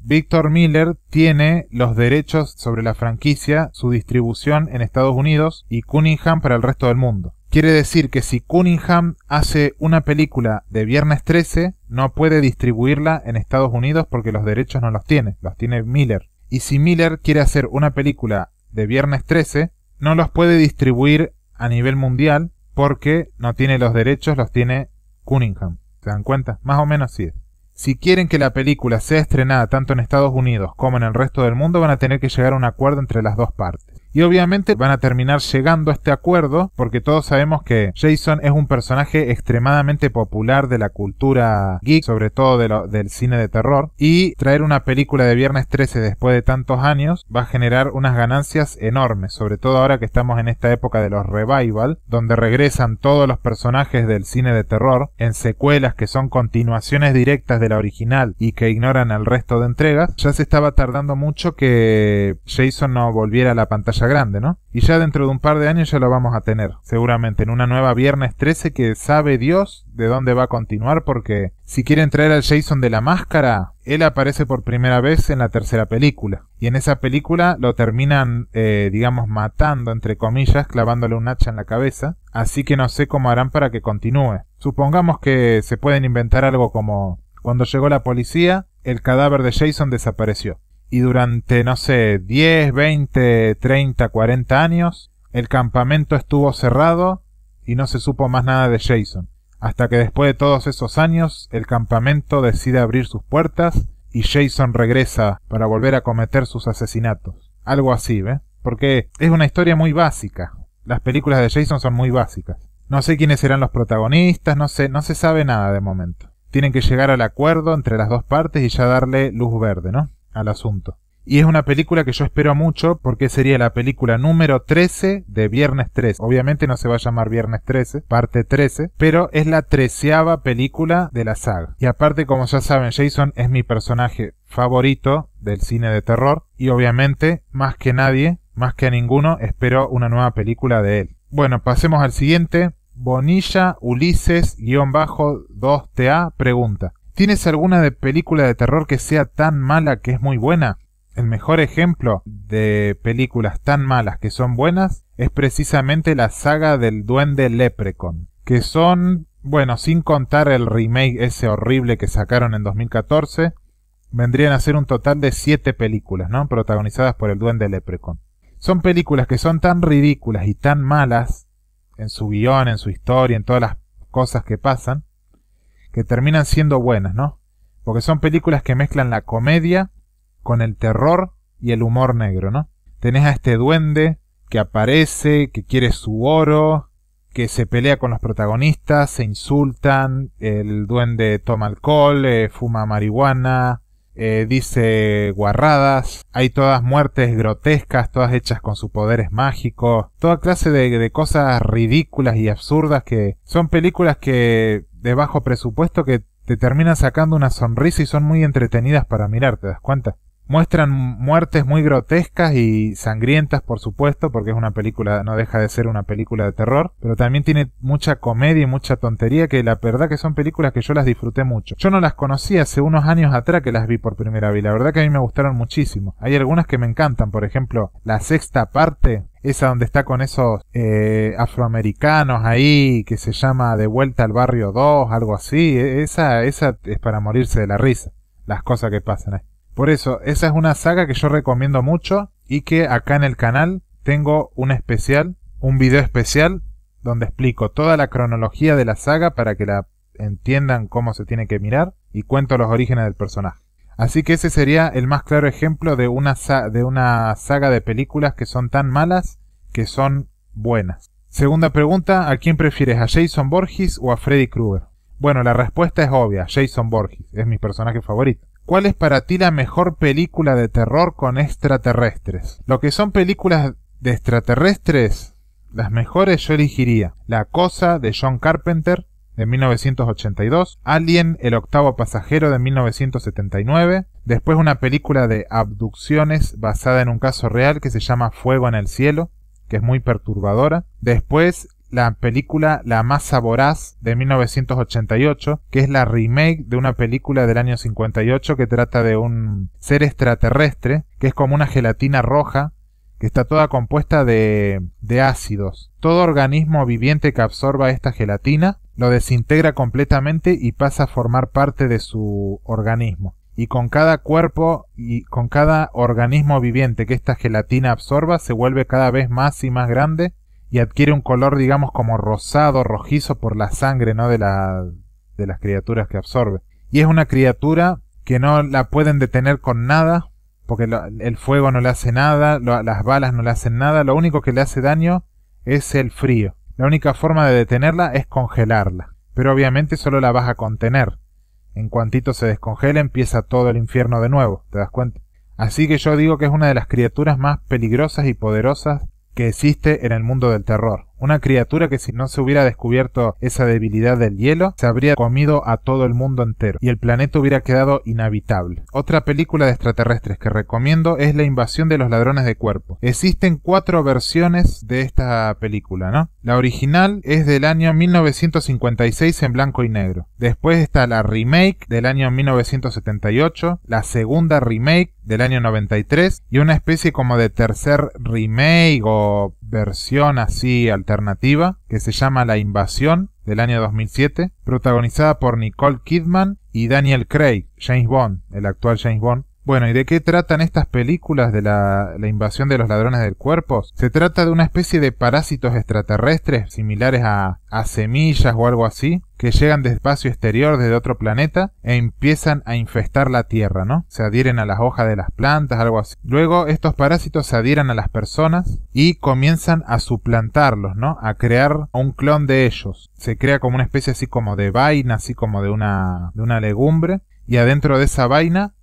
Victor Miller tiene los derechos sobre la franquicia, su distribución en Estados Unidos y Cunningham para el resto del mundo. Quiere decir que si Cunningham hace una película de viernes 13, no puede distribuirla en Estados Unidos porque los derechos no los tiene, los tiene Miller. Y si Miller quiere hacer una película de viernes 13, no los puede distribuir a nivel mundial porque no tiene los derechos, los tiene Cunningham. ¿Se dan cuenta? Más o menos sí. es. Si quieren que la película sea estrenada tanto en Estados Unidos como en el resto del mundo, van a tener que llegar a un acuerdo entre las dos partes. Y obviamente van a terminar llegando a este acuerdo porque todos sabemos que Jason es un personaje extremadamente popular de la cultura geek, sobre todo del cine de terror. Y traer una película de viernes 13 después de tantos años va a generar unas ganancias enormes, sobre todo ahora que estamos en esta época de los revival, donde regresan todos los personajes del cine de terror en secuelas que son continuaciones directas de la original y que ignoran al resto de entregas. Ya se estaba tardando mucho que Jason no volviera a la pantalla grande, ¿no? Y ya dentro de un par de años ya lo vamos a tener, seguramente en una nueva Viernes 13 que sabe Dios de dónde va a continuar porque si quieren traer al Jason de la máscara, él aparece por primera vez en la tercera película. Y en esa película lo terminan, eh, digamos, matando, entre comillas, clavándole un hacha en la cabeza. Así que no sé cómo harán para que continúe. Supongamos que se pueden inventar algo como... Cuando llegó la policía, el cadáver de Jason desapareció y durante, no sé, 10, 20, 30, 40 años, el campamento estuvo cerrado y no se supo más nada de Jason, hasta que después de todos esos años el campamento decide abrir sus puertas y Jason regresa para volver a cometer sus asesinatos. Algo así, ¿ve? Porque es una historia muy básica. Las películas de Jason son muy básicas. No sé quiénes serán los protagonistas, no sé, no se sabe nada de momento. Tienen que llegar al acuerdo entre las dos partes y ya darle luz verde, ¿no? al asunto. Y es una película que yo espero mucho porque sería la película número 13 de Viernes 13. Obviamente no se va a llamar Viernes 13, parte 13, pero es la treceava película de la saga. Y aparte, como ya saben, Jason es mi personaje favorito del cine de terror y obviamente, más que nadie, más que a ninguno, espero una nueva película de él. Bueno, pasemos al siguiente. Bonilla Ulises-2TA pregunta. ¿Tienes alguna de película de terror que sea tan mala que es muy buena? El mejor ejemplo de películas tan malas que son buenas es precisamente la saga del duende Leprechaun, que son, bueno, sin contar el remake ese horrible que sacaron en 2014, vendrían a ser un total de siete películas, ¿no? Protagonizadas por el duende Leprechaun. Son películas que son tan ridículas y tan malas en su guión, en su historia, en todas las cosas que pasan, que terminan siendo buenas, ¿no? Porque son películas que mezclan la comedia con el terror y el humor negro, ¿no? Tenés a este duende que aparece, que quiere su oro, que se pelea con los protagonistas, se insultan, el duende toma alcohol, eh, fuma marihuana, eh, dice guarradas, hay todas muertes grotescas, todas hechas con sus poderes mágicos, toda clase de cosas ridículas y absurdas que son películas que de bajo presupuesto que te terminan sacando una sonrisa y son muy entretenidas para mirar, ¿te das cuenta? Muestran muertes muy grotescas y sangrientas, por supuesto, porque es una película, no deja de ser una película de terror, pero también tiene mucha comedia y mucha tontería que la verdad que son películas que yo las disfruté mucho. Yo no las conocí hace unos años atrás que las vi por primera vez, la verdad que a mí me gustaron muchísimo. Hay algunas que me encantan, por ejemplo, la sexta parte, esa donde está con esos eh, afroamericanos ahí, que se llama De vuelta al barrio 2, algo así, e-, esa, esa es para morirse de la risa, las cosas que pasan ahí. Por eso, esa es una saga que yo recomiendo mucho y que acá en el canal tengo un especial, un video especial, donde explico toda la cronología de la saga para que la entiendan cómo se tiene que mirar y cuento los orígenes del personaje. Así que ese sería el más claro ejemplo de una, de una saga de películas que son tan malas que son buenas. Segunda pregunta, ¿a quién prefieres, a Jason Borges o a Freddy Krueger? Bueno, la respuesta es obvia, Jason Borges, es mi personaje favorito. ¿Cuál es para ti la mejor película de terror con extraterrestres? Lo que son películas de extraterrestres, las mejores yo elegiría La Cosa de John Carpenter, de 1982, Alien, el octavo pasajero de 1979, después una película de abducciones basada en un caso real que se llama Fuego en el Cielo, que es muy perturbadora, después la película La Masa Voraz de 1988, que es la remake de una película del año 58 que trata de un ser extraterrestre, que es como una gelatina roja, que está toda compuesta de, de ácidos. Todo organismo viviente que absorba esta gelatina lo desintegra completamente y pasa a formar parte de su organismo. Y con cada cuerpo y con cada organismo viviente que esta gelatina absorba, se vuelve cada vez más y más grande y adquiere un color, digamos, como rosado, rojizo por la sangre, ¿no? De, de las criaturas que absorbe. Y es una criatura que no la pueden detener con nada, porque el fuego no le hace nada, las balas no le hacen nada, lo único que le hace daño es el frío. La única forma de detenerla es congelarla, pero obviamente solo la vas a contener. En cuantito se descongela empieza todo el infierno de nuevo, ¿te das cuenta? Así que yo digo que es una de las criaturas más peligrosas y poderosas que existe en el mundo del terror. Una criatura que si no se hubiera descubierto esa debilidad del hielo, se habría comido a todo el mundo entero y el planeta hubiera quedado inhabitable. Otra película de extraterrestres que recomiendo es La invasión de los ladrones de cuerpo. Existen cuatro versiones de esta película, ¿no? La original es del año 1956 en blanco y negro. Después está la remake del año 1978, la segunda remake del año 93 y una especie como de tercer remake o versión así alternativa alternativa que se llama La Invasión del año 2007, protagonizada por Nicole Kidman y Daniel Craig, James Bond, el actual James Bond, bueno, ¿y de qué tratan estas películas de la, la, invasión de los ladrones del cuerpo? Se trata de una especie de parásitos extraterrestres similares a, a semillas o algo así, que llegan de espacio exterior desde otro planeta e empiezan a infestar la Tierra, ¿no? Se adhieren a las hojas de las plantas, algo así. Luego estos parásitos se adhieran a las personas y comienzan a suplantarlos, ¿no? A crear un clon de ellos. Se crea como una especie así como de vaina, así como de una, de una legumbre. Y adentro de esa vaina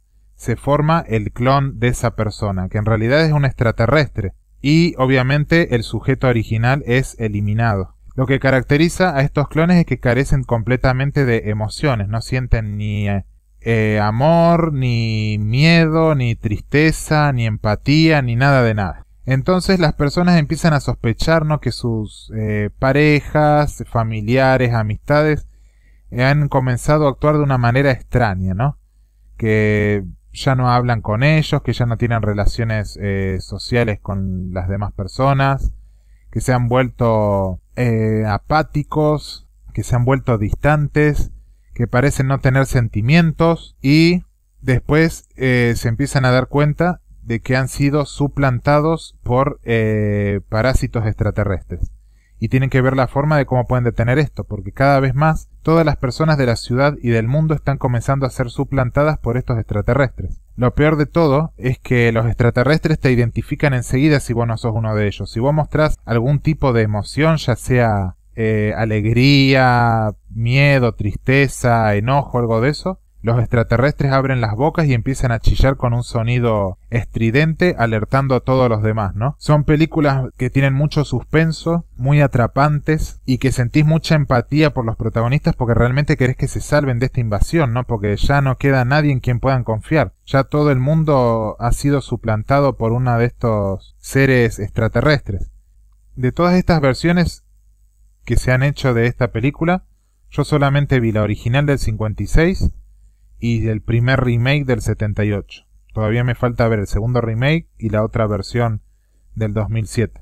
se forma el clon de esa persona, que en realidad es un extraterrestre. Y obviamente el sujeto original es eliminado. Lo que caracteriza a estos clones es que carecen completamente de emociones, no sienten ni eh, eh, amor, ni miedo, ni tristeza, ni empatía, ni nada de nada. Entonces las personas empiezan a sospechar que sus eh, parejas, familiares, amistades han comenzado a actuar de una manera extraña, ¿no? Que ya no hablan con ellos, que ya no tienen relaciones eh, sociales con las demás personas, que se han vuelto eh, apáticos, que se han vuelto distantes, que parecen no tener sentimientos y después eh, se empiezan a dar cuenta de que han sido suplantados por parásitos extraterrestres y tienen que ver la forma de cómo pueden detener esto, porque cada vez más todas las personas de la ciudad y del mundo están comenzando a ser suplantadas por estos extraterrestres. Lo peor de todo es que los extraterrestres te identifican enseguida si vos no sos uno de ellos. Si vos mostrás algún tipo de emoción, ya sea eh, alegría, miedo, tristeza, enojo, algo de eso, los extraterrestres abren las bocas y empiezan a chillar con un sonido estridente, alertando a todos los demás, ¿no? Son películas que tienen mucho suspenso, muy atrapantes y que sentís mucha empatía por los protagonistas porque realmente querés que se salven de esta invasión, ¿no? Porque ya no queda nadie en quien puedan confiar. Ya todo el mundo ha sido suplantado por uno de estos seres extraterrestres. De todas estas versiones que se han hecho de esta película, yo solamente vi la original del 56, y el primer remake del 78. Todavía me falta ver el segundo remake y la otra versión del 2007.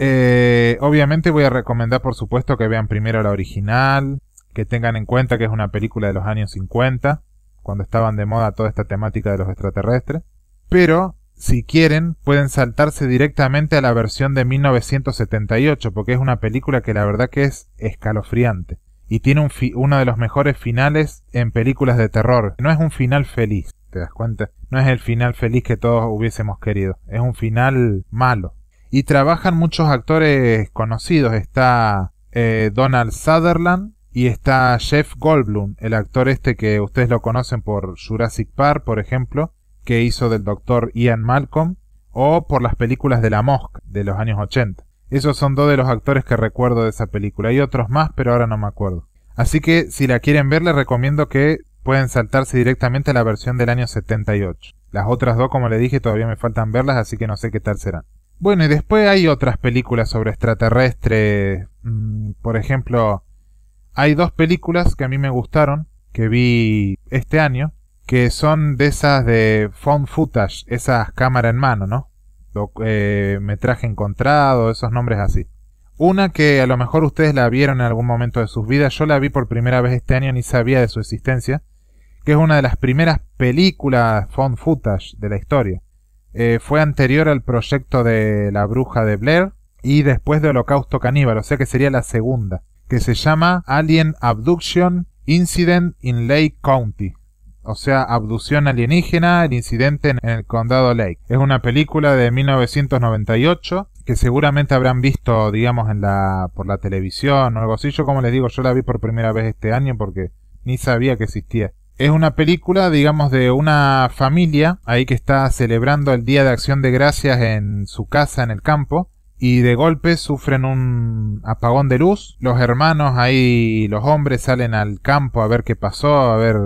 Eh, obviamente voy a recomendar por supuesto que vean primero la original, que tengan en cuenta que es una película de los años 50, cuando estaban de moda toda esta temática de los extraterrestres. Pero, si quieren, pueden saltarse directamente a la versión de 1978, porque es una película que la verdad que es escalofriante y tiene uno de los mejores finales en películas de terror. No es un final feliz, ¿te das cuenta? No es el final feliz que todos hubiésemos querido, es un final malo. Y trabajan muchos actores conocidos, está eh, Donald Sutherland y está Jeff Goldblum, el actor este que ustedes lo conocen por Jurassic Park, por ejemplo, que hizo del doctor Ian Malcolm, o por las películas de la mosca de los años 80. Esos son dos de los actores que recuerdo de esa película. Hay otros más, pero ahora no me acuerdo. Así que si la quieren ver, les recomiendo que pueden saltarse directamente a la versión del año 78. Las otras dos, como le dije, todavía me faltan verlas, así que no sé qué tal serán. Bueno, y después hay otras películas sobre extraterrestres. Mm, por ejemplo, hay dos películas que a mí me gustaron, que vi este año, que son de esas de found footage, esas cámara en mano, ¿no? Eh, metraje encontrado, esos nombres así. Una que a lo mejor ustedes la vieron en algún momento de sus vidas, yo la vi por primera vez este año, ni sabía de su existencia, que es una de las primeras películas found footage de la historia. Eh, fue anterior al proyecto de La Bruja de Blair y después de Holocausto Caníbal, o sea que sería la segunda, que se llama Alien Abduction Incident in Lake County o sea, Abducción Alienígena, el incidente en el Condado Lake. Es una película de 1998 que seguramente habrán visto, digamos, en la, por la televisión o algo así. Yo, como les digo, yo la vi por primera vez este año porque ni sabía que existía. Es una película, digamos, de una familia ahí que está celebrando el Día de Acción de Gracias en su casa en el campo y de golpe sufren un apagón de luz. Los hermanos ahí, los hombres salen al campo a ver qué pasó, a ver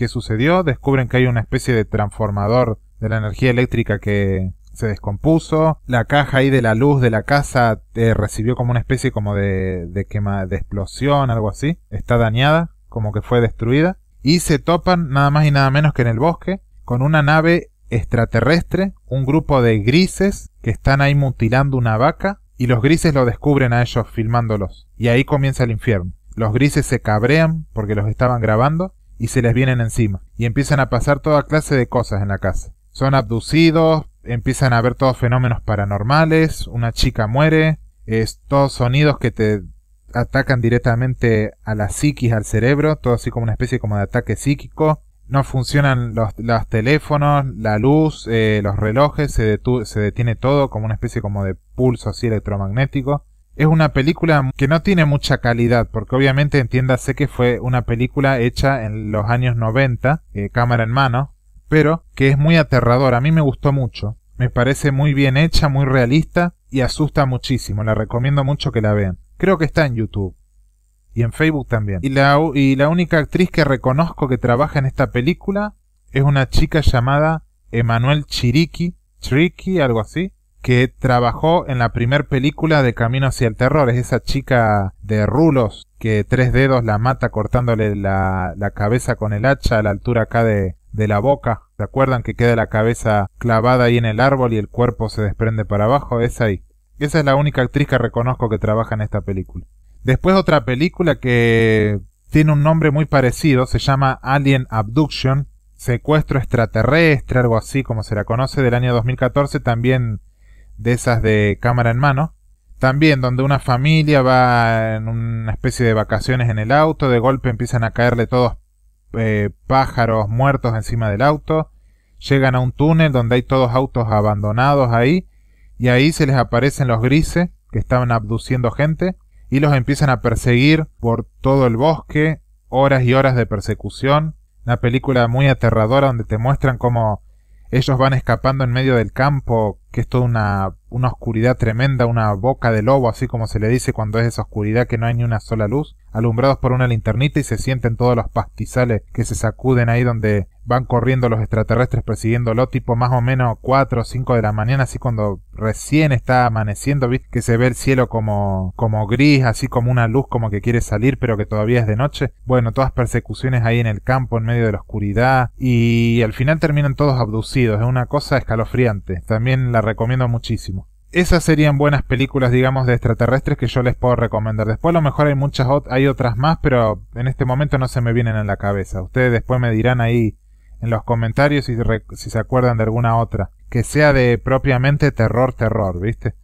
qué sucedió, descubren que hay una especie de transformador de la energía eléctrica que se descompuso, la caja ahí de la luz de la casa eh, recibió como una especie como de, de quema, de explosión, algo así, está dañada, como que fue destruida, y se topan nada más y nada menos que en el bosque con una nave extraterrestre, un grupo de grises que están ahí mutilando una vaca y los grises lo descubren a ellos filmándolos. Y ahí comienza el infierno. Los grises se cabrean porque los estaban grabando y se les vienen encima y empiezan a pasar toda clase de cosas en la casa. Son abducidos, empiezan a ver todos fenómenos paranormales, una chica muere, es todos sonidos que te atacan directamente a la psiquis, al cerebro, todo así como una especie como de ataque psíquico. No funcionan los, teléfonos, la luz, eh, los relojes, se, se detiene todo como una especie como de pulso así electromagnético es una película que no tiene mucha calidad, porque obviamente entiéndase que fue una película hecha en los años 90, eh, cámara en mano, pero que es muy aterradora. A mí me gustó mucho. Me parece muy bien hecha, muy realista y asusta muchísimo. La recomiendo mucho que la vean. Creo que está en YouTube. Y en Facebook también. Y la, y la única actriz que reconozco que trabaja en esta película es una chica llamada Emanuel Chiriki, Chiriki, algo así, que trabajó en la primera película de Camino hacia el Terror. Es esa chica de rulos que tres dedos la mata cortándole la, cabeza con el hacha a la altura acá de, de la boca. ¿Se acuerdan que queda la cabeza clavada ahí en el árbol y el cuerpo se desprende para abajo? Es ahí. Esa es la única actriz que reconozco que trabaja en esta película. Después otra película que tiene un nombre muy parecido, se llama Alien Abduction, secuestro extraterrestre, algo así como se la conoce, del año 2014, también de esas de cámara en mano. También donde una familia va en una especie de vacaciones en el auto, de golpe empiezan a caerle todos eh, pájaros muertos encima del auto, llegan a un túnel donde hay todos autos abandonados ahí, y ahí se les aparecen los grises que estaban abduciendo gente, y los empiezan a perseguir por todo el bosque, horas y horas de persecución, una película muy aterradora donde te muestran cómo ellos van escapando en medio del campo que es toda una, una oscuridad tremenda, una boca de lobo, así como se le dice cuando es esa oscuridad que no hay ni una sola luz alumbrados por una linternita y se sienten todos los pastizales que se sacuden ahí donde van corriendo los extraterrestres persiguiéndolo, tipo más o menos 4 o 5 de la mañana, así cuando recién está amaneciendo, que se ve el cielo como, como gris, así como una luz como que quiere salir, pero que todavía es de noche. Bueno, todas persecuciones ahí en el campo, en medio de la oscuridad, y al final terminan todos abducidos, es una cosa escalofriante. También la recomiendo muchísimo esas serían buenas películas, digamos, de extraterrestres que yo les puedo recomendar. Después a lo mejor hay muchas hay otras más, pero en este momento no se me vienen en la cabeza. Ustedes después me dirán ahí en los comentarios si, si se acuerdan de alguna otra. Que sea de propiamente terror, terror, ¿viste?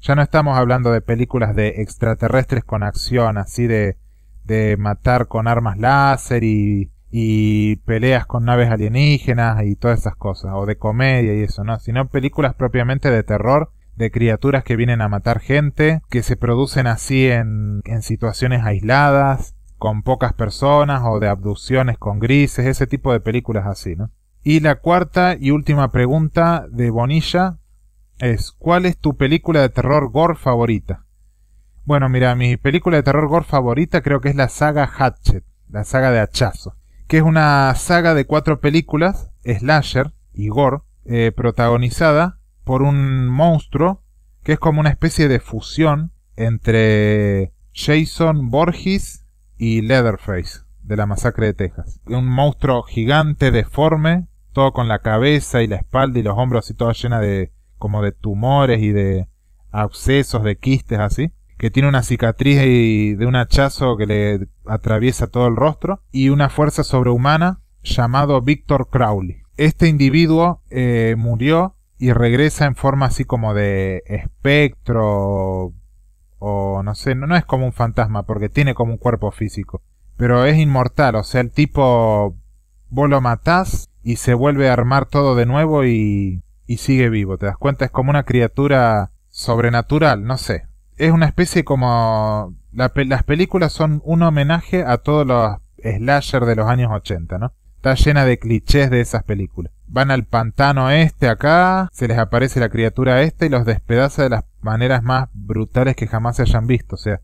Ya no estamos hablando de películas de extraterrestres con acción, así de, de matar con armas láser y, y peleas con naves alienígenas y todas esas cosas, o de comedia y eso, ¿no? Sino películas propiamente de terror de criaturas que vienen a matar gente, que se producen así en, en situaciones aisladas, con pocas personas o de abducciones con grises, ese tipo de películas así, ¿no? Y la cuarta y última pregunta de Bonilla es, ¿cuál es tu película de terror gore favorita? Bueno, mira, mi película de terror gore favorita creo que es la saga Hatchet, la saga de hachazo, que es una saga de cuatro películas, slasher y gore, eh, protagonizada por un monstruo que es como una especie de fusión entre Jason Borges y Leatherface de la masacre de Texas. Un monstruo gigante, deforme, todo con la cabeza y la espalda y los hombros y todo llena de como de tumores y de abscesos, de quistes así, que tiene una cicatriz y de un hachazo que le atraviesa todo el rostro y una fuerza sobrehumana llamado Victor Crowley. Este individuo eh, murió y regresa en forma así como de espectro o no sé, no, es como un fantasma porque tiene como un cuerpo físico, pero es inmortal, o sea, el tipo vos lo matás y se vuelve a armar todo de nuevo y, sigue vivo, ¿te das cuenta? Es como una criatura sobrenatural, no sé. Es una especie como... las películas son un homenaje a todos los slasher de los años 80, ¿no? Está llena de clichés de esas películas van al pantano este acá, se les aparece la criatura esta y los despedaza de las maneras más brutales que jamás se hayan visto. O sea,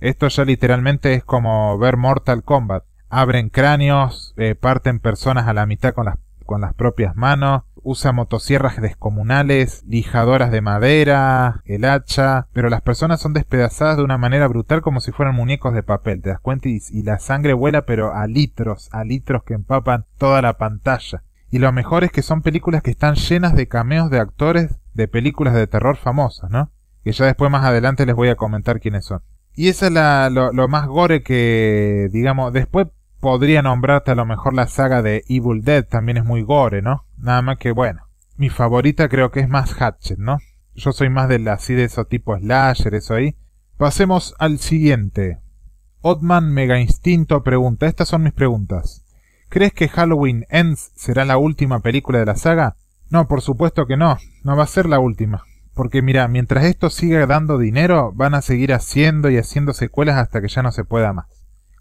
esto ya literalmente es como ver Mortal Kombat. Abren cráneos, eh, parten personas a la mitad con las, con las propias manos, usa motosierras descomunales, lijadoras de madera, el hacha, pero las personas son despedazadas de una manera brutal como si fueran muñecos de papel, te das cuenta y la sangre vuela pero a litros, a litros que empapan toda la pantalla. Y lo mejor es que son películas que están llenas de cameos de actores de películas de terror famosas, ¿no? Que ya después más adelante les voy a comentar quiénes son. Y esa es la, lo, más gore que, digamos, después podría nombrarte a lo mejor la saga de Evil Dead, también es muy gore, ¿no? Nada más que, bueno, mi favorita creo que es más Hatchet, ¿no? Yo soy más de así de esos tipo slasher, eso ahí. Pasemos al siguiente. Otman Mega Instinto pregunta, estas son mis preguntas. ¿Crees que Halloween Ends será la última película de la saga? No, por supuesto que no, no va a ser la última. Porque mira, mientras esto siga dando dinero, van a seguir haciendo y haciendo secuelas hasta que ya no se pueda más.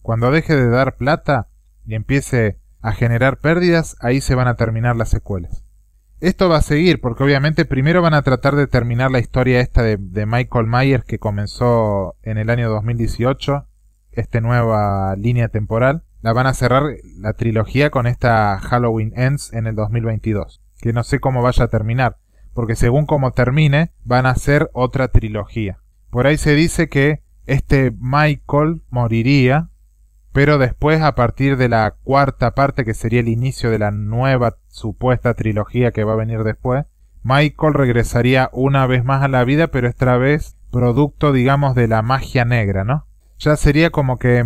Cuando deje de dar plata y empiece a generar pérdidas, ahí se van a terminar las secuelas. Esto va a seguir, porque obviamente primero van a tratar de terminar la historia esta de, Michael Myers que comenzó en el año 2018, esta nueva línea temporal la van a cerrar la trilogía con esta Halloween Ends en el 2022. Que no sé cómo vaya a terminar, porque según cómo termine, van a hacer otra trilogía. Por ahí se dice que este Michael moriría, pero después a partir de la cuarta parte, que sería el inicio de la nueva supuesta trilogía que va a venir después, Michael regresaría una vez más a la vida, pero esta vez producto, digamos, de la magia negra, ¿no? Ya sería como que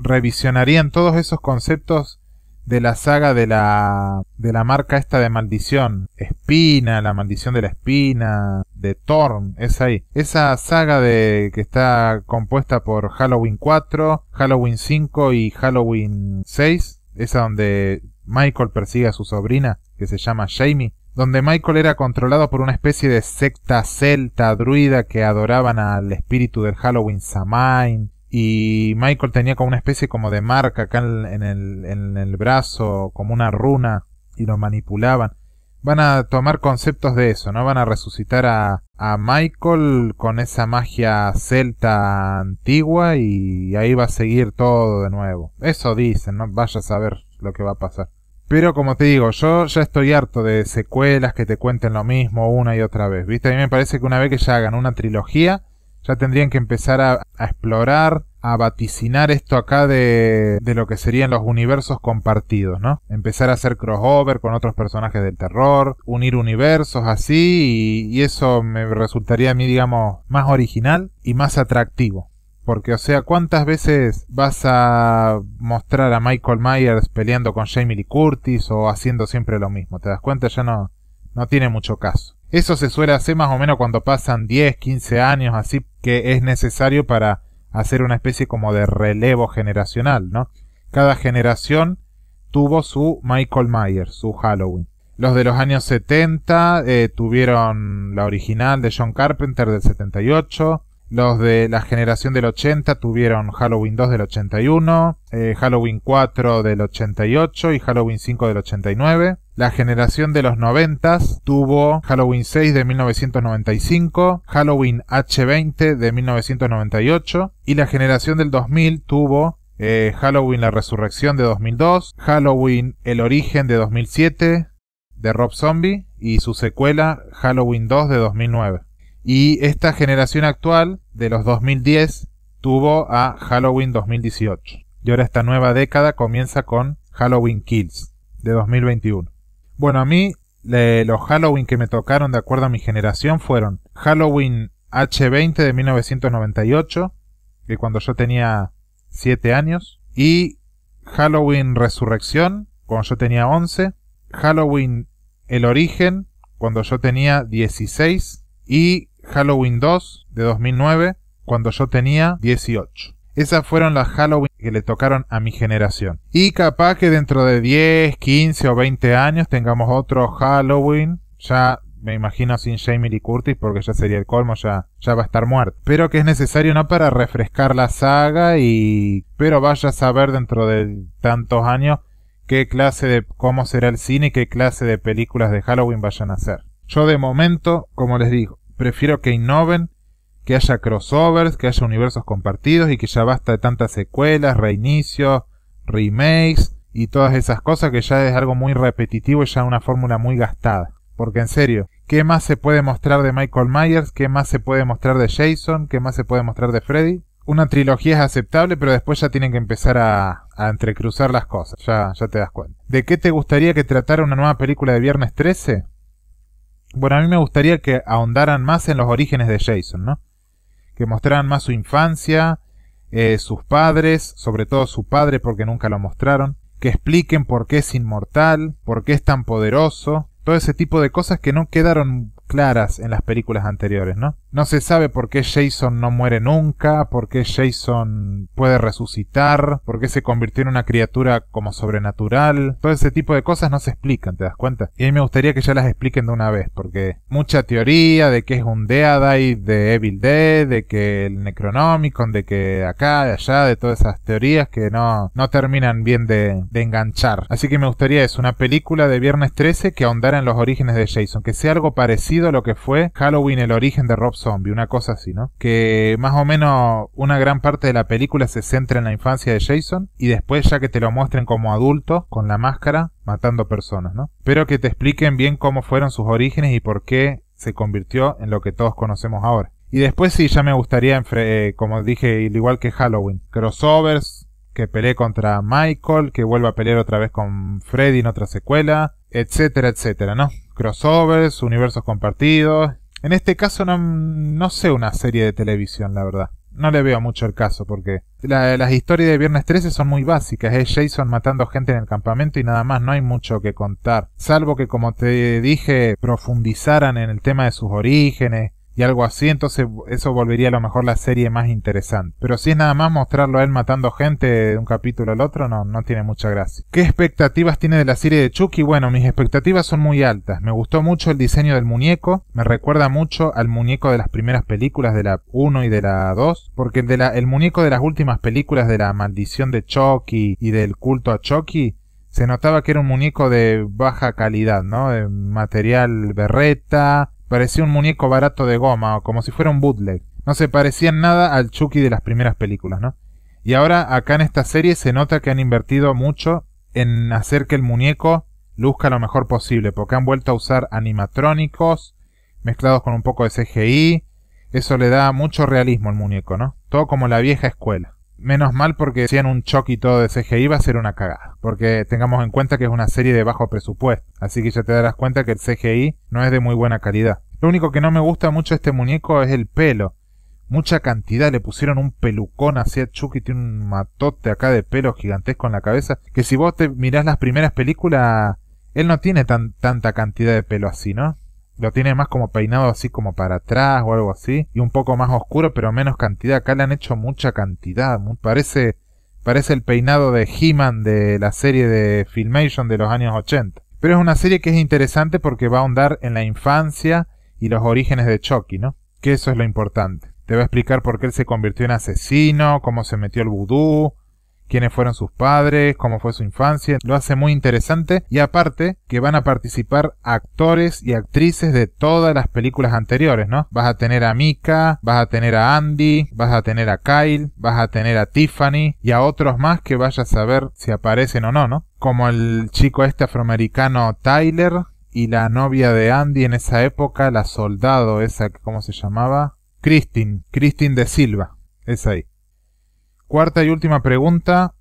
revisionarían todos esos conceptos de la saga de la, de la marca esta de maldición. Espina, la maldición de la espina, de Thorn, es ahí. Esa saga de, que está compuesta por Halloween 4, Halloween 5 y Halloween 6, esa donde Michael persigue a su sobrina, que se llama Jamie, donde Michael era controlado por una especie de secta celta druida que adoraban al espíritu del Halloween Samhain y Michael tenía como una especie como de marca acá en, el, en el, brazo, como una runa, y lo manipulaban. Van a tomar conceptos de eso, ¿no? Van a resucitar a, a Michael con esa magia celta antigua y ahí va a seguir todo de nuevo. Eso dicen, ¿no? Vaya a saber lo que va a pasar. Pero como te digo, yo ya estoy harto de secuelas que te cuenten lo mismo una y otra vez, ¿viste? A mí me parece que una vez que ya hagan una trilogía, ya tendrían que empezar a, explorar, a vaticinar esto acá de, lo que serían los universos compartidos, ¿no? Empezar a hacer crossover con otros personajes del terror, unir universos así, y, eso me resultaría a mí, digamos, más original y más atractivo. Porque, o sea, ¿cuántas veces vas a mostrar a Michael Myers peleando con Jamie Lee Curtis o haciendo siempre lo mismo? ¿Te das cuenta? Ya no, no tiene mucho caso. Eso se suele hacer más o menos cuando pasan 10, 15 años, así que es necesario para hacer una especie como de relevo generacional, ¿no? Cada generación tuvo su Michael Myers, su Halloween. Los de los años 70 eh, tuvieron la original de John Carpenter del 78, los de la generación del 80 tuvieron Halloween 2 del 81, eh, Halloween 4 del 88 y Halloween 5 del 89. La generación de los 90 tuvo Halloween 6 de 1995, Halloween H20 de 1998 y la generación del 2000 tuvo eh, Halloween La Resurrección de 2002, Halloween El Origen de 2007 de Rob Zombie y su secuela Halloween 2 de 2009. Y esta generación actual de los 2010 tuvo a Halloween 2018. Y ahora esta nueva década comienza con Halloween Kills de 2021. Bueno, a mí los Halloween que me tocaron de acuerdo a mi generación fueron Halloween H20 de 1998, que cuando yo tenía 7 años, y Halloween Resurrección, cuando yo tenía 11, Halloween El Origen, cuando yo tenía 16, y Halloween 2 de 2009 cuando yo tenía 18. Esas fueron las Halloween que le tocaron a mi generación. Y capaz que dentro de 10, 15 o 20 años tengamos otro Halloween, ya me imagino sin Jamie Lee Curtis porque ya sería el colmo, ya, ya va a estar muerto. Pero que es necesario no para refrescar la saga y... pero vaya a saber dentro de tantos años qué clase de... cómo será el cine y qué clase de películas de Halloween vayan a hacer. Yo de momento, como les digo, prefiero que innoven, que haya crossovers, que haya universos compartidos y que ya basta de tantas secuelas, reinicios, remakes y todas esas cosas que ya es algo muy repetitivo y ya una fórmula muy gastada. Porque en serio, ¿qué más se puede mostrar de Michael Myers? ¿Qué más se puede mostrar de Jason? ¿Qué más se puede mostrar de Freddy? Una trilogía es aceptable, pero después ya tienen que empezar a, a entrecruzar las cosas, ya, ya te das cuenta. ¿De qué te gustaría que tratara una nueva película de Viernes 13? Bueno, a mí me gustaría que ahondaran más en los orígenes de Jason, ¿no? Que mostraran más su infancia, eh, sus padres, sobre todo su padre porque nunca lo mostraron, que expliquen por qué es inmortal, por qué es tan poderoso, todo ese tipo de cosas que no quedaron claras en las películas anteriores, ¿no? No se sabe por qué Jason no muere nunca, por qué Jason puede resucitar, por qué se convirtió en una criatura como sobrenatural. Todo ese tipo de cosas no se explican, ¿te das cuenta? Y a mí me gustaría que ya las expliquen de una vez, porque mucha teoría de que es un Deadeye de Evil Dead, de que el Necronomicon, de que acá, de allá, de todas esas teorías que no, no terminan bien de, de enganchar. Así que me gustaría es una película de Viernes 13 que ahondara en los orígenes de Jason, que sea algo parecido lo que fue Halloween, el origen de Rob Zombie, una cosa así, ¿no? Que más o menos una gran parte de la película se centra en la infancia de Jason y después ya que te lo muestren como adulto, con la máscara, matando personas, ¿no? Pero que te expliquen bien cómo fueron sus orígenes y por qué se convirtió en lo que todos conocemos ahora. Y después sí, ya me gustaría, eh, como dije, igual que Halloween, crossovers, que pelee contra Michael, que vuelva a pelear otra vez con Freddy en otra secuela, etcétera, etcétera, ¿no? crossovers, universos compartidos. En este caso no, sé una serie de televisión, la verdad. No le veo mucho el caso porque las historias de Viernes 13 son muy básicas. Es ¿eh? Jason matando gente en el campamento y nada más, no hay mucho que contar. Salvo que, como te dije, profundizaran en el tema de sus orígenes, y algo así, entonces eso volvería a lo mejor la serie más interesante. Pero si es nada más mostrarlo a él matando gente de un capítulo al otro, no, no tiene mucha gracia. ¿Qué expectativas tiene de la serie de Chucky? Bueno, mis expectativas son muy altas. Me gustó mucho el diseño del muñeco, me recuerda mucho al muñeco de las primeras películas de la 1 y de la 2, porque de la, el muñeco de las últimas películas de la maldición de Chucky y del culto a Chucky se notaba que era un muñeco de baja calidad, ¿no? De material berreta, Parecía un muñeco barato de goma, o como si fuera un bootleg. No se parecía nada al Chucky de las primeras películas, ¿no? Y ahora acá en esta serie se nota que han invertido mucho en hacer que el muñeco luzca lo mejor posible, porque han vuelto a usar animatrónicos mezclados con un poco de CGI. Eso le da mucho realismo al muñeco, ¿no? Todo como la vieja escuela. Menos mal porque si un choque y todo de CGI va a ser una cagada. Porque tengamos en cuenta que es una serie de bajo presupuesto. Así que ya te darás cuenta que el CGI no es de muy buena calidad. Lo único que no me gusta mucho este muñeco es el pelo. Mucha cantidad, le pusieron un pelucón a Chucky, tiene un matote acá de pelo gigantesco en la cabeza. Que si vos te mirás las primeras películas, él no tiene tan, tanta cantidad de pelo así, ¿no? Lo tiene más como peinado así como para atrás o algo así. Y un poco más oscuro, pero menos cantidad. Acá le han hecho mucha cantidad. parece, parece el peinado de He-Man de la serie de Filmation de los años 80. Pero es una serie que es interesante porque va a ahondar en la infancia y los orígenes de Chucky, ¿no? Que eso es lo importante. Te va a explicar por qué él se convirtió en asesino, cómo se metió el vudú, quiénes fueron sus padres, cómo fue su infancia, lo hace muy interesante y aparte que van a participar actores y actrices de todas las películas anteriores, ¿no? Vas a tener a Mika, vas a tener a Andy, vas a tener a Kyle, vas a tener a Tiffany y a otros más que vayas a ver si aparecen o no, ¿no? Como el chico este afroamericano Tyler y la novia de Andy en esa época, la soldado esa, ¿cómo se llamaba? Christine, Christine de Silva, es ahí. Cuarta y última pregunta.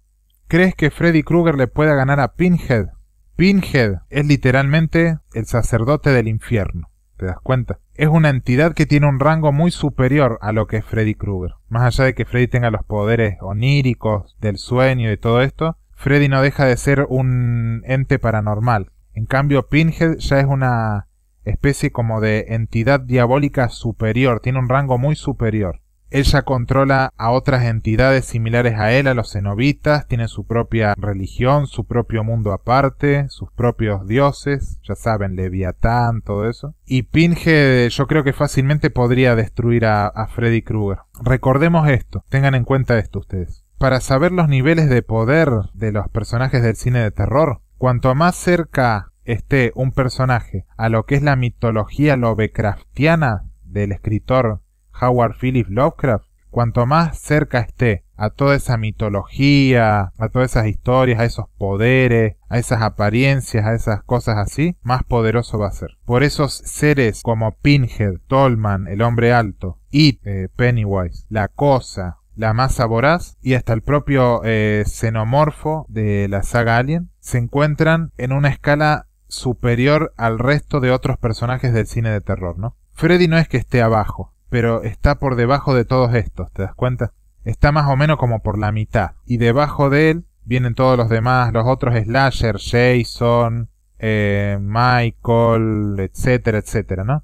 ¿Crees que Freddy Krueger le pueda ganar a Pinhead? Pinhead es literalmente el sacerdote del infierno. ¿Te das cuenta? Es una entidad que tiene un rango muy superior a lo que es Freddy Krueger. Más allá de que Freddy tenga los poderes oníricos, del sueño y todo esto, Freddy no deja de ser un ente paranormal. En cambio, Pinhead ya es una especie como de entidad diabólica superior, tiene un rango muy superior. Ella controla a otras entidades similares a él, a los cenobitas, tiene su propia religión, su propio mundo aparte, sus propios dioses, ya saben, Leviatán, todo eso. Y Pinge yo creo que fácilmente podría destruir a, a Freddy Krueger. Recordemos esto, tengan en cuenta esto ustedes. Para saber los niveles de poder de los personajes del cine de terror, cuanto más cerca esté un personaje a lo que es la mitología lovecraftiana del escritor Howard Phillips Lovecraft, cuanto más cerca esté a toda esa mitología, a todas esas historias, a esos poderes, a esas apariencias, a esas cosas así, más poderoso va a ser. Por esos seres como Pinhead, Tolman, el hombre alto, y eh, Pennywise, la cosa, la masa voraz y hasta el propio eh, xenomorfo de la saga Alien, se encuentran en una escala superior al resto de otros personajes del cine de terror, ¿no? Freddy no es que esté abajo, pero está por debajo de todos estos, ¿te das cuenta? Está más o menos como por la mitad. Y debajo de él vienen todos los demás, los otros Slasher, Jason, eh, Michael, etcétera, etcétera, ¿no?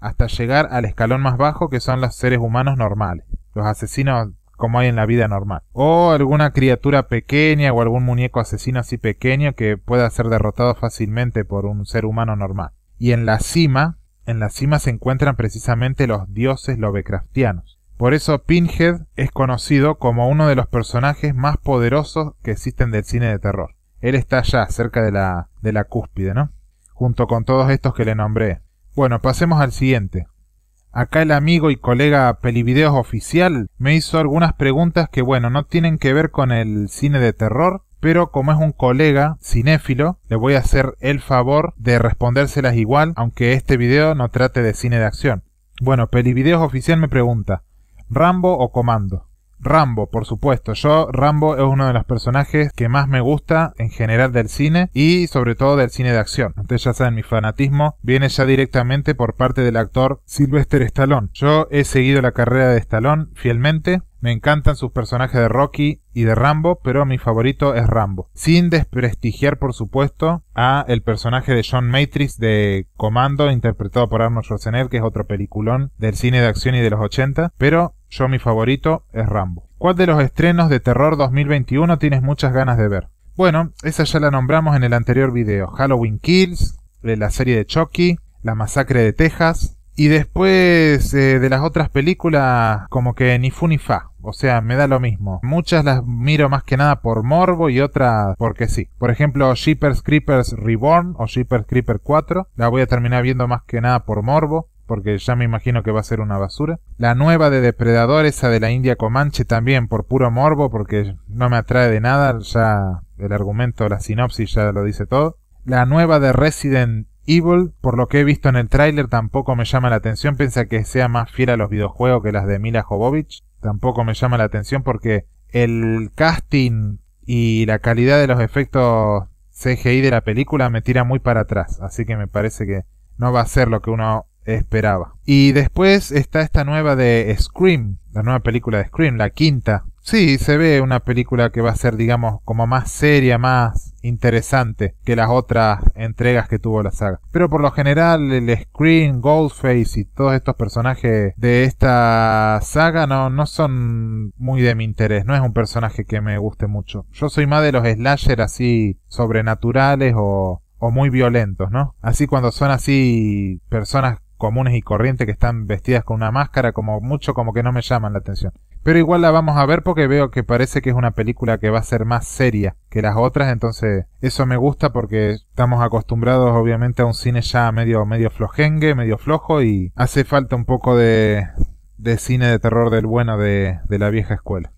Hasta llegar al escalón más bajo que son los seres humanos normales, los asesinos como hay en la vida normal. O alguna criatura pequeña o algún muñeco asesino así pequeño que pueda ser derrotado fácilmente por un ser humano normal. Y en la cima en la cima se encuentran precisamente los dioses lovecraftianos. Por eso Pinhead es conocido como uno de los personajes más poderosos que existen del cine de terror. Él está allá, cerca de la, de la cúspide, ¿no? Junto con todos estos que le nombré. Bueno, pasemos al siguiente. Acá el amigo y colega Pelivideos Oficial me hizo algunas preguntas que, bueno, no tienen que ver con el cine de terror, pero como es un colega cinéfilo, le voy a hacer el favor de respondérselas igual, aunque este video no trate de cine de acción. Bueno, Pelivideos Oficial me pregunta, ¿Rambo o Comando? Rambo, por supuesto. Yo, Rambo es uno de los personajes que más me gusta en general del cine y sobre todo del cine de acción. Ustedes ya saben, mi fanatismo viene ya directamente por parte del actor Sylvester Stallone. Yo he seguido la carrera de Stallone fielmente me encantan sus personajes de Rocky y de Rambo, pero mi favorito es Rambo. Sin desprestigiar, por supuesto, a el personaje de John Matrix de Comando, interpretado por Arnold Schwarzenegger, que es otro peliculón del cine de acción y de los 80, pero yo mi favorito es Rambo. ¿Cuál de los estrenos de terror 2021 tienes muchas ganas de ver? Bueno, esa ya la nombramos en el anterior video. Halloween Kills, la serie de Chucky, La Masacre de Texas, y después eh, de las otras películas, como que ni fu ni fa. O sea, me da lo mismo. Muchas las miro más que nada por morbo y otras porque sí. Por ejemplo, Shippers Creepers Reborn o Shippers Creeper 4. La voy a terminar viendo más que nada por morbo porque ya me imagino que va a ser una basura. La nueva de Depredador, esa de la India Comanche, también por puro morbo, porque no me atrae de nada, ya el argumento, la sinopsis ya lo dice todo. La nueva de Resident Evil, por lo que he visto en el tráiler, tampoco me llama la atención. Piensa que sea más fiel a los videojuegos que las de Mila Jovovich. Tampoco me llama la atención porque el casting y la calidad de los efectos CGI de la película me tira muy para atrás. Así que me parece que no va a ser lo que uno esperaba. Y después está esta nueva de Scream, la nueva película de Scream, la quinta Sí, se ve una película que va a ser, digamos, como más seria, más interesante que las otras entregas que tuvo la saga. Pero por lo general, el Screen, Goldface y todos estos personajes de esta saga no, no son muy de mi interés. No es un personaje que me guste mucho. Yo soy más de los slasher así sobrenaturales o, o muy violentos, ¿no? Así cuando son así personas comunes y corrientes que están vestidas con una máscara, como mucho como que no me llaman la atención. Pero igual la vamos a ver porque veo que parece que es una película que va a ser más seria que las otras, entonces eso me gusta porque estamos acostumbrados obviamente a un cine ya medio, medio flojengue, medio flojo y hace falta un poco de, cine de terror del bueno de, la vieja escuela.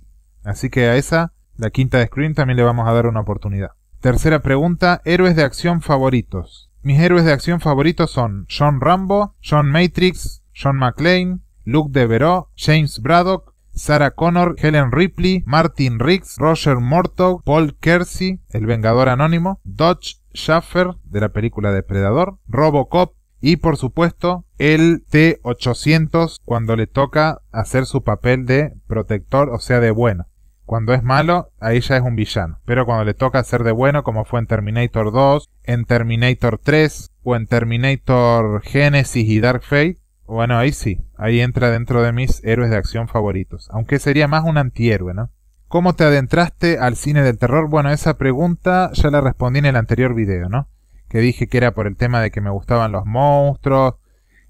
Así que a esa, la quinta de Scream, también le vamos a dar una oportunidad. Tercera pregunta, héroes de acción favoritos. Mis héroes de acción favoritos son John Rambo, John Matrix, John McClane, Luke Devereaux, James Braddock, Sarah Connor, Helen Ripley, Martin Riggs, Roger Mortog, Paul Kersey, El Vengador Anónimo, Dodge Schaffer de la película Depredador, Robocop y por supuesto el T-800 cuando le toca hacer su papel de protector, o sea de bueno. Cuando es malo, ahí ya es un villano. Pero cuando le toca hacer de bueno, como fue en Terminator 2, en Terminator 3 o en Terminator Genesis y Dark Fate, bueno, ahí sí, ahí entra dentro de mis héroes de acción favoritos, aunque sería más un antihéroe, ¿no? ¿Cómo te adentraste al cine del terror? Bueno, esa pregunta ya la respondí en el anterior video, ¿no? Que dije que era por el tema de que me gustaban los monstruos,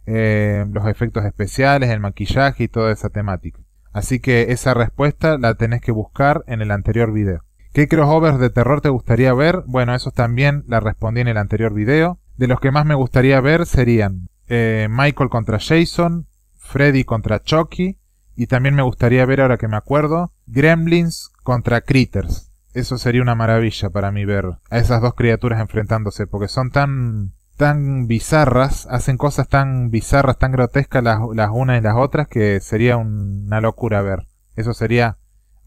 eh, los efectos especiales, el maquillaje y toda esa temática. Así que esa respuesta la tenés que buscar en el anterior video. ¿Qué crossovers de terror te gustaría ver? Bueno, eso también la respondí en el anterior video. De los que más me gustaría ver serían eh, Michael contra Jason, Freddy contra Chucky, y también me gustaría ver, ahora que me acuerdo, Gremlins contra Critters. Eso sería una maravilla para mí ver a esas dos criaturas enfrentándose, porque son tan, tan bizarras, hacen cosas tan bizarras, tan grotescas las, unas y las otras, que sería una locura ver. Eso sería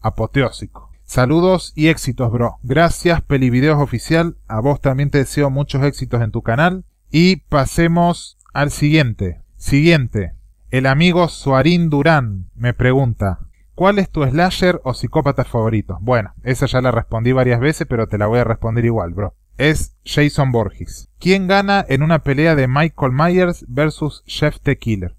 apoteósico. Saludos y éxitos, bro. Gracias, Pelivideos Oficial. A vos también te deseo muchos éxitos en tu canal. Y pasemos al siguiente. Siguiente. El amigo Suarín Durán me pregunta, ¿cuál es tu slasher o psicópata favorito? Bueno, esa ya la respondí varias veces, pero te la voy a responder igual, bro. Es Jason Borges. ¿Quién gana en una pelea de Michael Myers versus Jeff the Killer?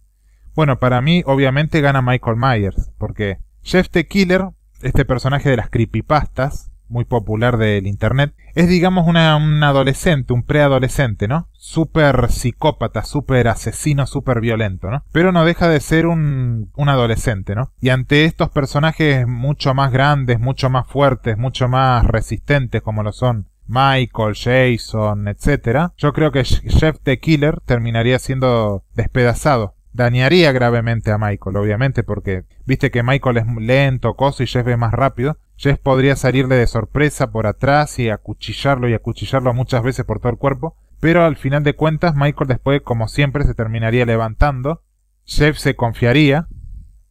Bueno, para mí obviamente gana Michael Myers, porque Jeff the Killer, este personaje de las creepypastas, muy popular del internet, es digamos un adolescente, un preadolescente, ¿no? Súper psicópata, súper asesino, súper violento, ¿no? Pero no deja de ser un, un adolescente, ¿no? Y ante estos personajes mucho más grandes, mucho más fuertes, mucho más resistentes como lo son Michael, Jason, etc., yo creo que Jeff the Killer terminaría siendo despedazado dañaría gravemente a Michael, obviamente, porque viste que Michael es lento, coso y Jeff es más rápido. Jeff podría salirle de sorpresa por atrás y acuchillarlo y acuchillarlo muchas veces por todo el cuerpo, pero al final de cuentas Michael después, como siempre, se terminaría levantando, Jeff se confiaría,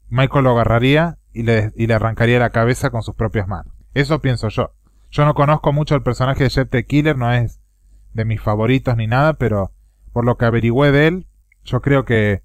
Michael lo agarraría y le, y le arrancaría la cabeza con sus propias manos. Eso pienso yo. Yo no conozco mucho el personaje de Jeff the Killer, no es de mis favoritos ni nada, pero por lo que averigüé de él, yo creo que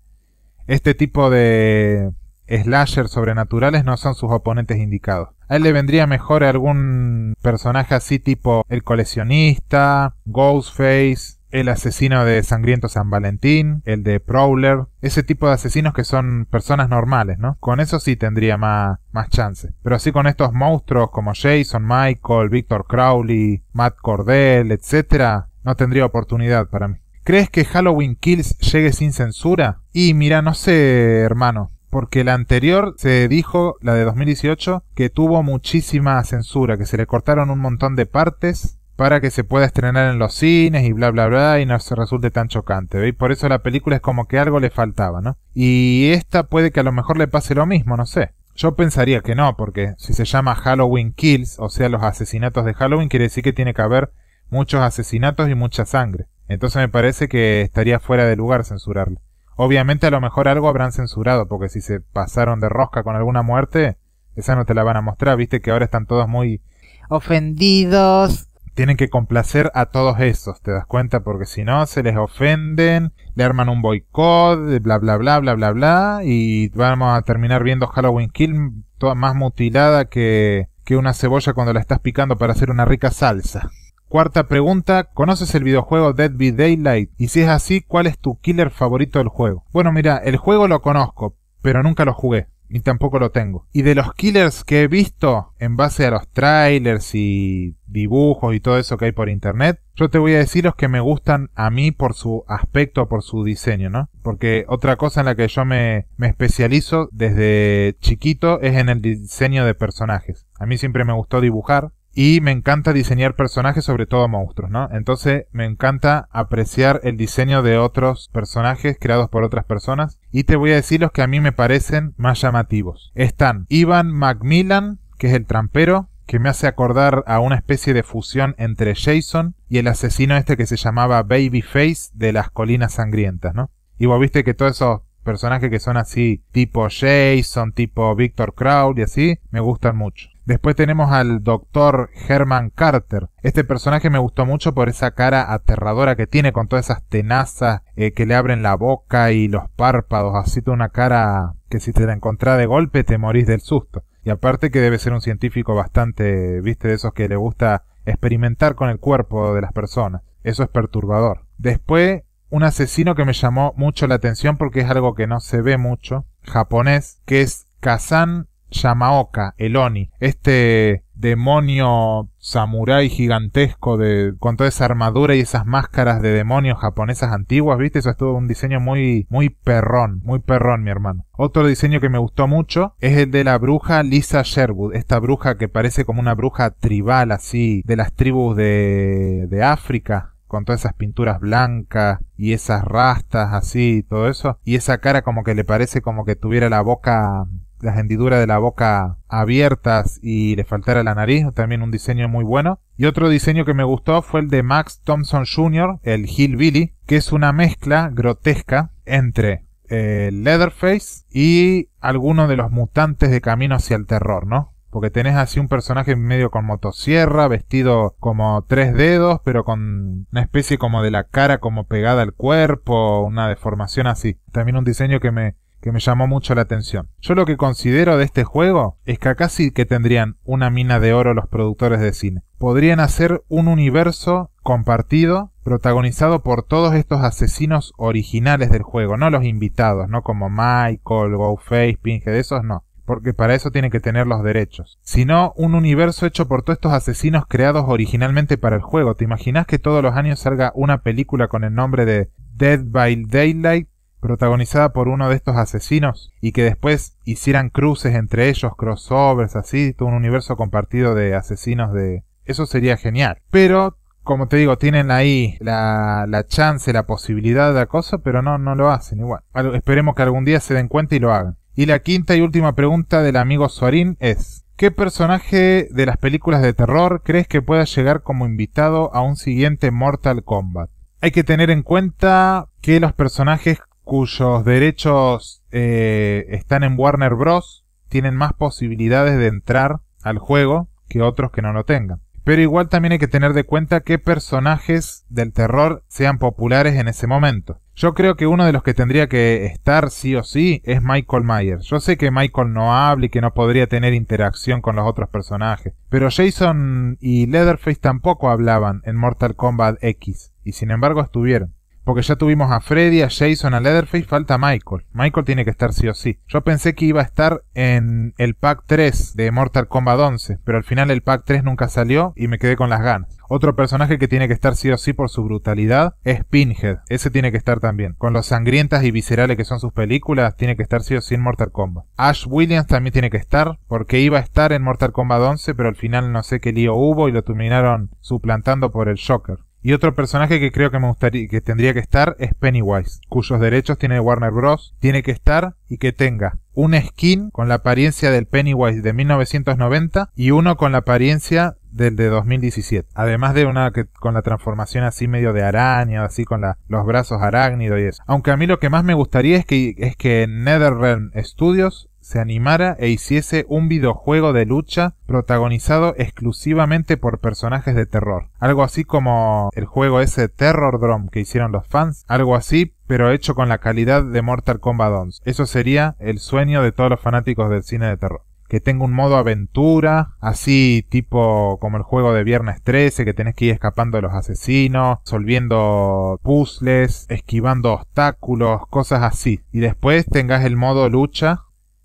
este tipo de slasher sobrenaturales no son sus oponentes indicados. A él le vendría mejor algún personaje así tipo el coleccionista, Ghostface, el asesino de Sangriento San Valentín, el de Prowler, ese tipo de asesinos que son personas normales, ¿no? Con eso sí tendría más, más chance. Pero así con estos monstruos como Jason, Michael, Victor Crowley, Matt Cordell, etc., no tendría oportunidad para mí. ¿Crees que Halloween Kills llegue sin censura? Y mira, no sé, hermano porque la anterior se dijo, la de 2018, que tuvo muchísima censura, que se le cortaron un montón de partes para que se pueda estrenar en los cines y bla bla bla y no se resulte tan chocante. Y por eso la película es como que algo le faltaba, ¿no? Y esta puede que a lo mejor le pase lo mismo, no sé. Yo pensaría que no, porque si se llama Halloween Kills, o sea, los asesinatos de Halloween, quiere decir que tiene que haber muchos asesinatos y mucha sangre. Entonces me parece que estaría fuera de lugar censurarla. Obviamente a lo mejor algo habrán censurado, porque si se pasaron de rosca con alguna muerte, esa no te la van a mostrar, viste que ahora están todos muy ofendidos. Tienen que complacer a todos esos, ¿te das cuenta? Porque si no, se les ofenden, le arman un boicot, bla, bla, bla, bla, bla, bla, y vamos a terminar viendo Halloween Kill toda más mutilada que, que una cebolla cuando la estás picando para hacer una rica salsa. Cuarta pregunta, ¿conoces el videojuego Dead by Daylight? Y si es así, ¿cuál es tu killer favorito del juego? Bueno, mira, el juego lo conozco, pero nunca lo jugué. ni tampoco lo tengo. Y de los killers que he visto, en base a los trailers y dibujos y todo eso que hay por internet, yo te voy a decir los que me gustan a mí por su aspecto, por su diseño, ¿no? Porque otra cosa en la que yo me especializo desde chiquito es en el diseño de personajes. A mí siempre me gustó dibujar, y me encanta diseñar personajes, sobre todo monstruos, ¿no? Entonces me encanta apreciar el diseño de otros personajes creados por otras personas. Y te voy a decir los que a mí me parecen más llamativos. Están Ivan Macmillan, que es el trampero, que me hace acordar a una especie de fusión entre Jason y el asesino este que se llamaba Babyface de las Colinas Sangrientas, ¿no? Y vos viste que todos esos personajes que son así, tipo Jason, tipo Victor Crowley, así, me gustan mucho. Después tenemos al doctor Herman Carter. Este personaje me gustó mucho por esa cara aterradora que tiene con todas esas tenazas eh, que le abren la boca y los párpados. Así de una cara que si te la encontrás de golpe te morís del susto. Y aparte que debe ser un científico bastante, viste, de esos que le gusta experimentar con el cuerpo de las personas. Eso es perturbador. Después, un asesino que me llamó mucho la atención porque es algo que no se ve mucho, japonés, que es Kazan Yamaoka, el Oni, este demonio samurái gigantesco de, con toda esa armadura y esas máscaras de demonios japonesas antiguas, ¿viste? Eso todo un diseño muy, muy perrón, muy perrón, mi hermano. Otro diseño que me gustó mucho es el de la bruja Lisa Sherwood, esta bruja que parece como una bruja tribal así, de las tribus de, de África, con todas esas pinturas blancas y esas rastas así, todo eso, y esa cara como que le parece como que tuviera la boca las hendiduras de la boca abiertas y le faltara la nariz, también un diseño muy bueno. Y otro diseño que me gustó fue el de Max Thompson Jr., el Hillbilly, que es una mezcla grotesca entre el eh, Leatherface y alguno de los mutantes de camino hacia el terror, ¿no? Porque tenés así un personaje medio con motosierra, vestido como tres dedos, pero con una especie como de la cara como pegada al cuerpo, una deformación así. También un diseño que me, que me llamó mucho la atención. Yo lo que considero de este juego es que acá sí que tendrían una mina de oro los productores de cine. Podrían hacer un universo compartido, protagonizado por todos estos asesinos originales del juego, no los invitados, no como Michael, pinge de esos no porque para eso tiene que tener los derechos, sino un universo hecho por todos estos asesinos creados originalmente para el juego. ¿Te imaginas que todos los años salga una película con el nombre de Dead by Daylight protagonizada por uno de estos asesinos y que después hicieran cruces entre ellos, crossovers, así, todo un universo compartido de asesinos de... Eso sería genial. Pero, como te digo, tienen ahí la, chance, la posibilidad de acoso, pero no, no lo hacen igual. esperemos que algún día se den cuenta y lo hagan. Y la quinta y última pregunta del amigo Suarín es, ¿qué personaje de las películas de terror crees que pueda llegar como invitado a un siguiente Mortal Kombat? Hay que tener en cuenta que los personajes cuyos derechos eh, están en Warner Bros., tienen más posibilidades de entrar al juego que otros que no lo tengan. Pero igual también hay que tener de cuenta qué personajes del terror sean populares en ese momento. Yo creo que uno de los que tendría que estar sí o sí es Michael Myers. Yo sé que Michael no habla y que no podría tener interacción con los otros personajes, pero Jason y Leatherface tampoco hablaban en Mortal Kombat X, y sin embargo estuvieron. Porque ya tuvimos a Freddy, a Jason, a Leatherface, falta Michael. Michael tiene que estar sí o sí. Yo pensé que iba a estar en el pack 3 de Mortal Kombat 11, pero al final el pack 3 nunca salió y me quedé con las ganas. Otro personaje que tiene que estar sí o sí por su brutalidad es Pinhead. Ese tiene que estar también. Con los sangrientas y viscerales que son sus películas, tiene que estar sí o sí en Mortal Kombat. Ash Williams también tiene que estar, porque iba a estar en Mortal Kombat 11, pero al final no sé qué lío hubo y lo terminaron suplantando por el Joker. Y otro personaje que creo que me gustaría que tendría que estar es Pennywise, cuyos derechos tiene Warner Bros. Tiene que estar y que tenga un skin con la apariencia del Pennywise de 1990 y uno con la apariencia del de 2017. Además de una que con la transformación así medio de araña, así con la, los brazos arácnidos y eso. Aunque a mí lo que más me gustaría es que, es que Netherrealm Studios se animara e hiciese un videojuego de lucha protagonizado exclusivamente por personajes de terror. Algo así como el juego ese Terror Drum que hicieron los fans, algo así pero hecho con la calidad de Mortal Kombat 11. Eso sería el sueño de todos los fanáticos del cine de terror que tenga un modo aventura, así tipo como el juego de Viernes 13, que tenés que ir escapando de los asesinos, solviendo puzzles, esquivando obstáculos, cosas así. Y después tengas el modo lucha,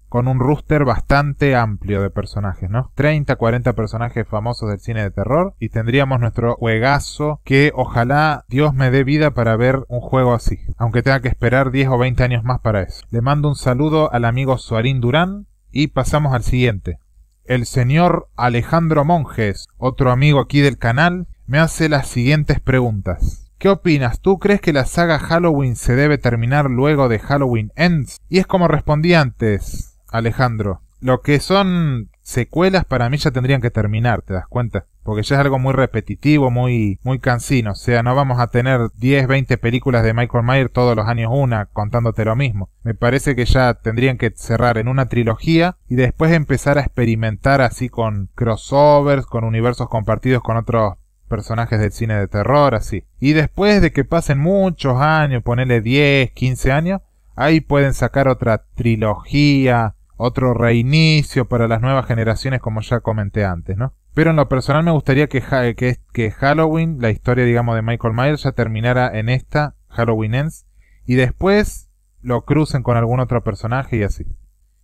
con un roster bastante amplio de personajes, ¿no? 30, 40 personajes famosos del cine de terror y tendríamos nuestro juegazo que ojalá Dios me dé vida para ver un juego así, aunque tenga que esperar 10 o 20 años más para eso. Le mando un saludo al amigo Suarín Durán y pasamos al siguiente. El señor Alejandro Monjes, otro amigo aquí del canal, me hace las siguientes preguntas. ¿Qué opinas? ¿Tú crees que la saga Halloween se debe terminar luego de Halloween Ends? Y es como respondí antes, Alejandro, lo que son secuelas para mí ya tendrían que terminar, ¿te das cuenta? Porque ya es algo muy repetitivo, muy, muy cansino. O sea, no vamos a tener 10, 20 películas de Michael Myers todos los años una contándote lo mismo. Me parece que ya tendrían que cerrar en una trilogía y después empezar a experimentar así con crossovers, con universos compartidos con otros personajes del cine de terror, así. Y después de que pasen muchos años, ponerle 10, 15 años, ahí pueden sacar otra trilogía, otro reinicio para las nuevas generaciones, como ya comenté antes, ¿no? Pero en lo personal me gustaría que, eh, que, Halloween, la historia, digamos, de Michael Myers, ya terminara en esta, Halloween Ends, y después lo crucen con algún otro personaje y así.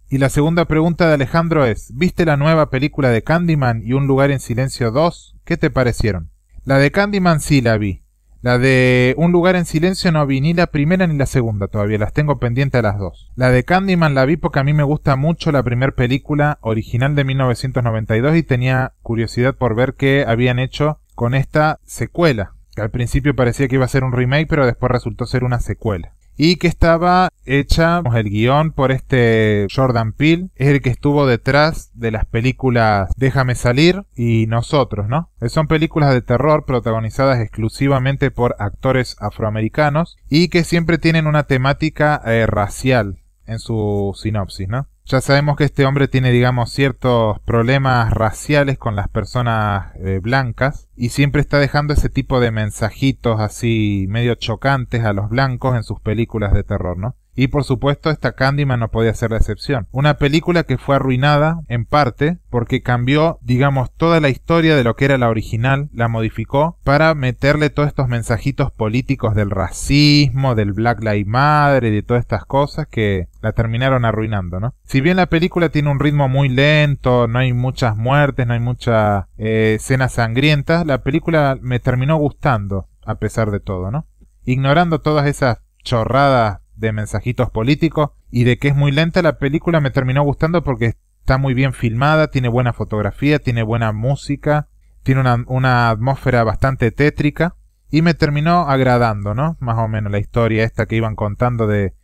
Y la segunda pregunta de Alejandro es, ¿viste la nueva película de Candyman y Un lugar en silencio 2? ¿Qué te parecieron? La de Candyman sí la vi, la de Un lugar en silencio no vi ni la primera ni la segunda todavía, las tengo pendiente a las dos. La de Candyman la vi porque a mí me gusta mucho la primera película original de 1992 y tenía curiosidad por ver qué habían hecho con esta secuela, que al principio parecía que iba a ser un remake pero después resultó ser una secuela y que estaba hecha el guión por este Jordan Peele, es el que estuvo detrás de las películas Déjame salir y Nosotros, ¿no? Eh, son películas de terror protagonizadas exclusivamente por actores afroamericanos y que siempre tienen una temática eh, racial en su sinopsis, ¿no? Ya sabemos que este hombre tiene, digamos, ciertos problemas raciales con las personas eh, blancas y siempre está dejando ese tipo de mensajitos así medio chocantes a los blancos en sus películas de terror, ¿no? Y por supuesto, esta Candyman no podía ser la excepción. Una película que fue arruinada, en parte, porque cambió, digamos, toda la historia de lo que era la original, la modificó, para meterle todos estos mensajitos políticos del racismo, del Black Lives Matter y de todas estas cosas que la terminaron arruinando, ¿no? Si bien la película tiene un ritmo muy lento, no hay muchas muertes, no hay muchas eh, escenas sangrientas, la película me terminó gustando, a pesar de todo, ¿no? Ignorando todas esas chorradas de mensajitos políticos y de que es muy lenta, la película me terminó gustando porque está muy bien filmada, tiene buena fotografía, tiene buena música, tiene una, atmósfera bastante tétrica y me terminó agradando, ¿no? Más o menos la historia esta que iban contando de,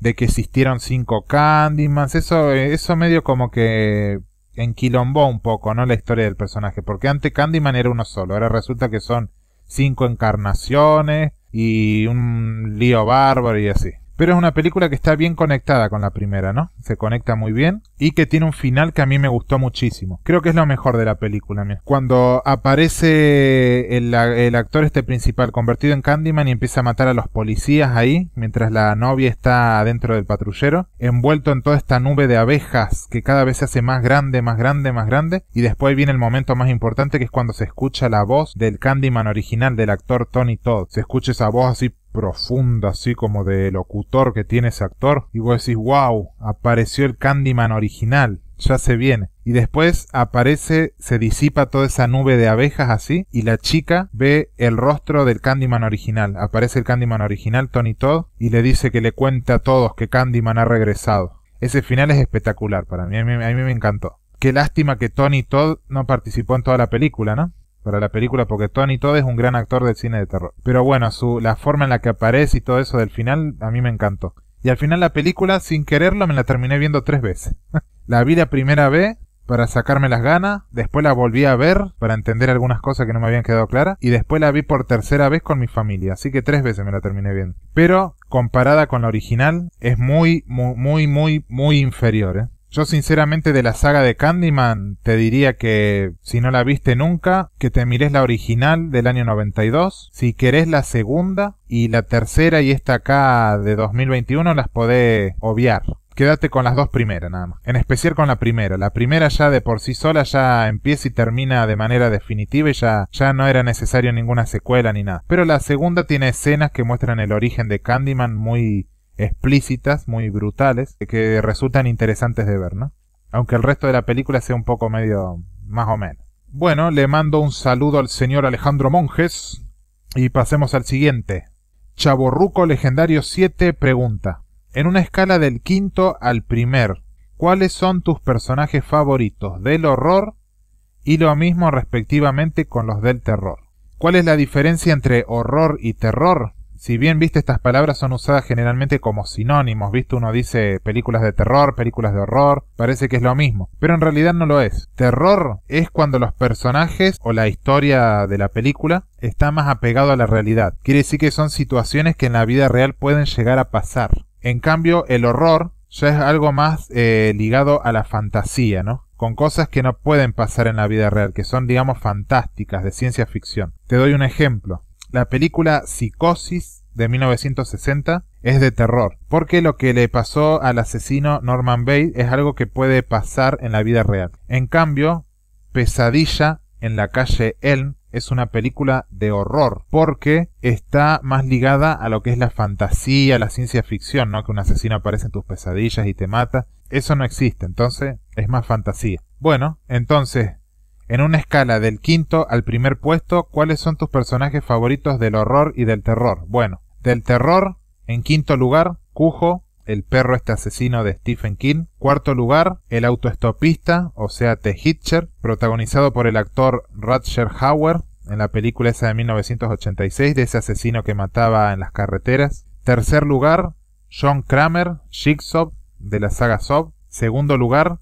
que existieron cinco Candymans, eso, eso medio como que enquilombó un poco, ¿no? La historia del personaje, porque antes Candyman era uno solo, ahora resulta que son cinco encarnaciones y un lío bárbaro y así. Pero es una película que está bien conectada con la primera, ¿no? Se conecta muy bien y que tiene un final que a mí me gustó muchísimo. Creo que es lo mejor de la película. Cuando aparece el, actor este principal convertido en Candyman y empieza a matar a los policías ahí, mientras la novia está dentro del patrullero, envuelto en toda esta nube de abejas que cada vez se hace más grande, más grande, más grande. Y después viene el momento más importante que es cuando se escucha la voz del Candyman original, del actor Tony Todd. Se escucha esa voz así profunda así como de locutor que tiene ese actor y vos decís wow apareció el Candyman original ya se viene y después aparece se disipa toda esa nube de abejas así y la chica ve el rostro del Candyman original aparece el Candyman original Tony Todd y le dice que le cuente a todos que Candyman ha regresado ese final es espectacular para mí a mí, a mí me encantó qué lástima que Tony Todd no participó en toda la película no para la película porque Tony Todd es un gran actor del cine de terror. Pero bueno, su, la forma en la que aparece y todo eso del final a mí me encantó. Y al final la película, sin quererlo, me la terminé viendo tres veces. la vi la primera vez para sacarme las ganas, después la volví a ver para entender algunas cosas que no me habían quedado claras, y después la vi por tercera vez con mi familia, así que tres veces me la terminé viendo. Pero, comparada con la original, es muy, muy, muy, muy, muy inferior, ¿eh? Yo sinceramente de la saga de Candyman te diría que si no la viste nunca, que te mires la original del año 92, si querés la segunda y la tercera y esta acá de 2021 las podés obviar. Quédate con las dos primeras nada más. En especial con la primera. La primera ya de por sí sola ya empieza y termina de manera definitiva y ya, ya no era necesario ninguna secuela ni nada. Pero la segunda tiene escenas que muestran el origen de Candyman muy explícitas, muy brutales, que resultan interesantes de ver, ¿no? Aunque el resto de la película sea un poco medio más o menos. Bueno, le mando un saludo al señor Alejandro Monjes y pasemos al siguiente. Chaborruco Legendario 7 pregunta, en una escala del quinto al primer, ¿cuáles son tus personajes favoritos del horror y lo mismo respectivamente con los del terror? ¿Cuál es la diferencia entre horror y terror? si bien, viste, estas palabras son usadas generalmente como sinónimos, viste, uno dice películas de terror, películas de horror, parece que es lo mismo, pero en realidad no lo es. Terror es cuando los personajes o la historia de la película está más apegado a la realidad. Quiere decir que son situaciones que en la vida real pueden llegar a pasar. En cambio, el horror ya es algo más eh, ligado a la fantasía, ¿no? Con cosas que no pueden pasar en la vida real, que son, digamos, fantásticas, de ciencia ficción. Te doy un ejemplo. La película Psicosis de 1960 es de terror, porque lo que le pasó al asesino Norman Bates es algo que puede pasar en la vida real. En cambio, Pesadilla en la calle Elm es una película de horror porque está más ligada a lo que es la fantasía, la ciencia ficción, ¿no? Que un asesino aparece en tus pesadillas y te mata. Eso no existe, entonces es más fantasía. Bueno, entonces en una escala del quinto al primer puesto, ¿cuáles son tus personajes favoritos del horror y del terror? Bueno, del terror, en quinto lugar, Cujo, el perro este asesino de Stephen King. Cuarto lugar, El autoestopista, o sea, The Hitcher, protagonizado por el actor Roger Hauer en la película esa de 1986 de ese asesino que mataba en las carreteras. Tercer lugar, John Kramer, Jigsaw de la saga Sob. Segundo lugar,